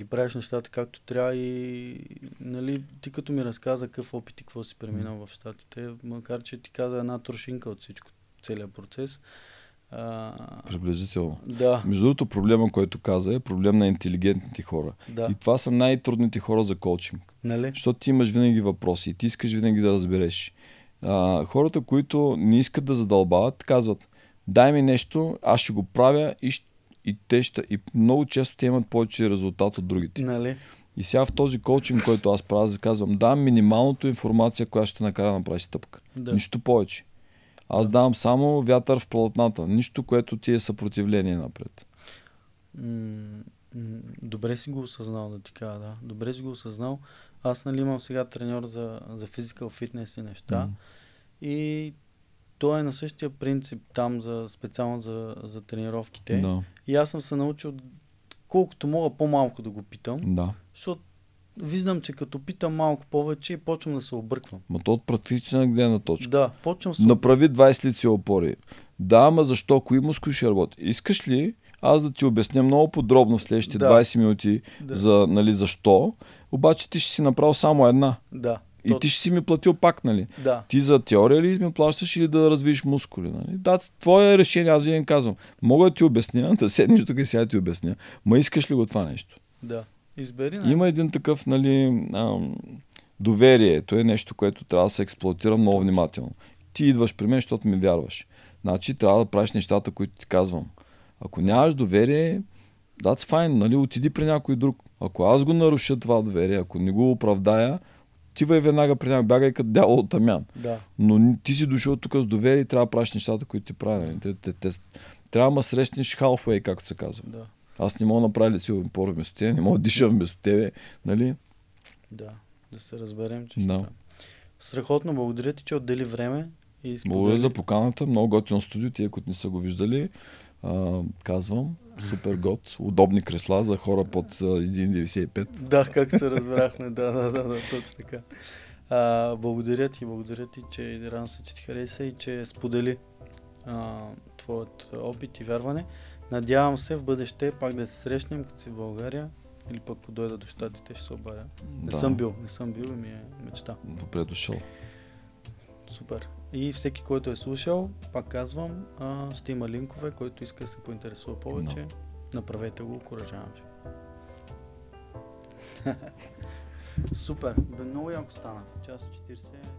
ги правиш нещата както трябва и нали, ти като ми разказа какъв опит и какво си преминал в щатите, макар че ти каза една трошинка от всичко, целият процес. А... Приблизително. Да. Между другото, проблема, който каза, е проблем на интелигентните хора. Да. И това са най-трудните хора за коучинг. Нали? Защото ти имаш винаги въпроси и ти искаш винаги да разбереш. А, хората, които не искат да задълбават, казват, дай ми нещо, аз ще го правя и ще и те ще, и много често те имат повече резултат от другите. Нали? И сега в този коучинг, който аз правя, казвам, да, минималното информация, която ще накара да направиш стъпка. Да. Нищо повече. Аз да. давам само вятър в плотната. Нищо, което ти е съпротивление напред. Добре си го осъзнал, да ти кажа, да. Добре си го осъзнал. Аз нали имам сега треньор за, за физикал фитнес и неща. mm И то е на същия принцип там, за, специално за, за тренировките. Да. И аз съм се научил колкото мога по-малко да го питам. Да. Защото виждам, че като питам малко повече и почвам да се обърквам. Ма то от практична гледна точка. Да, почвам се. Направи 20 лици опори. Да, ама защо? Кои мускули ще работи? Искаш ли аз да ти обясня много подробно в следващите да. 20 минути да. за нали, защо, обаче ти ще си направил само една. Да. И То... ти ще си ми платил пак, нали? Да. Ти за теория ли ми плащаш или да развиеш мускули? Нали? Да, твое е решение, аз им казвам. Мога да ти обясня, да седнеш тук и сега ти обясня. Ма искаш ли го това нещо? Да. Избери. нали? Има един такъв, нали, ам, доверие. То е нещо, което трябва да се експлуатира много внимателно. Ти идваш при мен, защото ми вярваш. Значи трябва да правиш нещата, които ти казвам. Ако нямаш доверие, that's fine, нали, отиди при някой друг. Ако аз го наруша това доверие, ако не го оправдая, отивай веднага при него, бягай като дяло от Амян. Да. Но ти си дошъл тук с доверие и трябва да правиш нещата, които ти правят. Нали? Те, те, те, трябва да срещнеш halfway, както се казва. Да. Аз не мога да направя лицево пор вместо тебе, не мога да диша вместо тебе, нали? Да, да се разберем, че да. Ще Страхотно, благодаря ти, че отдели време. И сподели... Благодаря за поканата, много готино студио, тие, които не са го виждали, а, казвам супер год, удобни кресла за хора под 1,95. Да, както се разбрахме, да, да, да, да, точно така. А, благодаря ти, благодаря ти, че рано се, че ти хареса и че сподели а, твоят опит и вярване. Надявам се в бъдеще пак да се срещнем, като си в България или пък подойда до щатите, ще се обадя. Не съм бил, не съм бил и ми е мечта. Добре дошъл. Супер. И всеки, който е слушал, пак казвам, а, ще има линкове, който иска да се поинтересува повече. No. Направете го, окоръжавам ви. Супер, бе много яко стана. Час 40.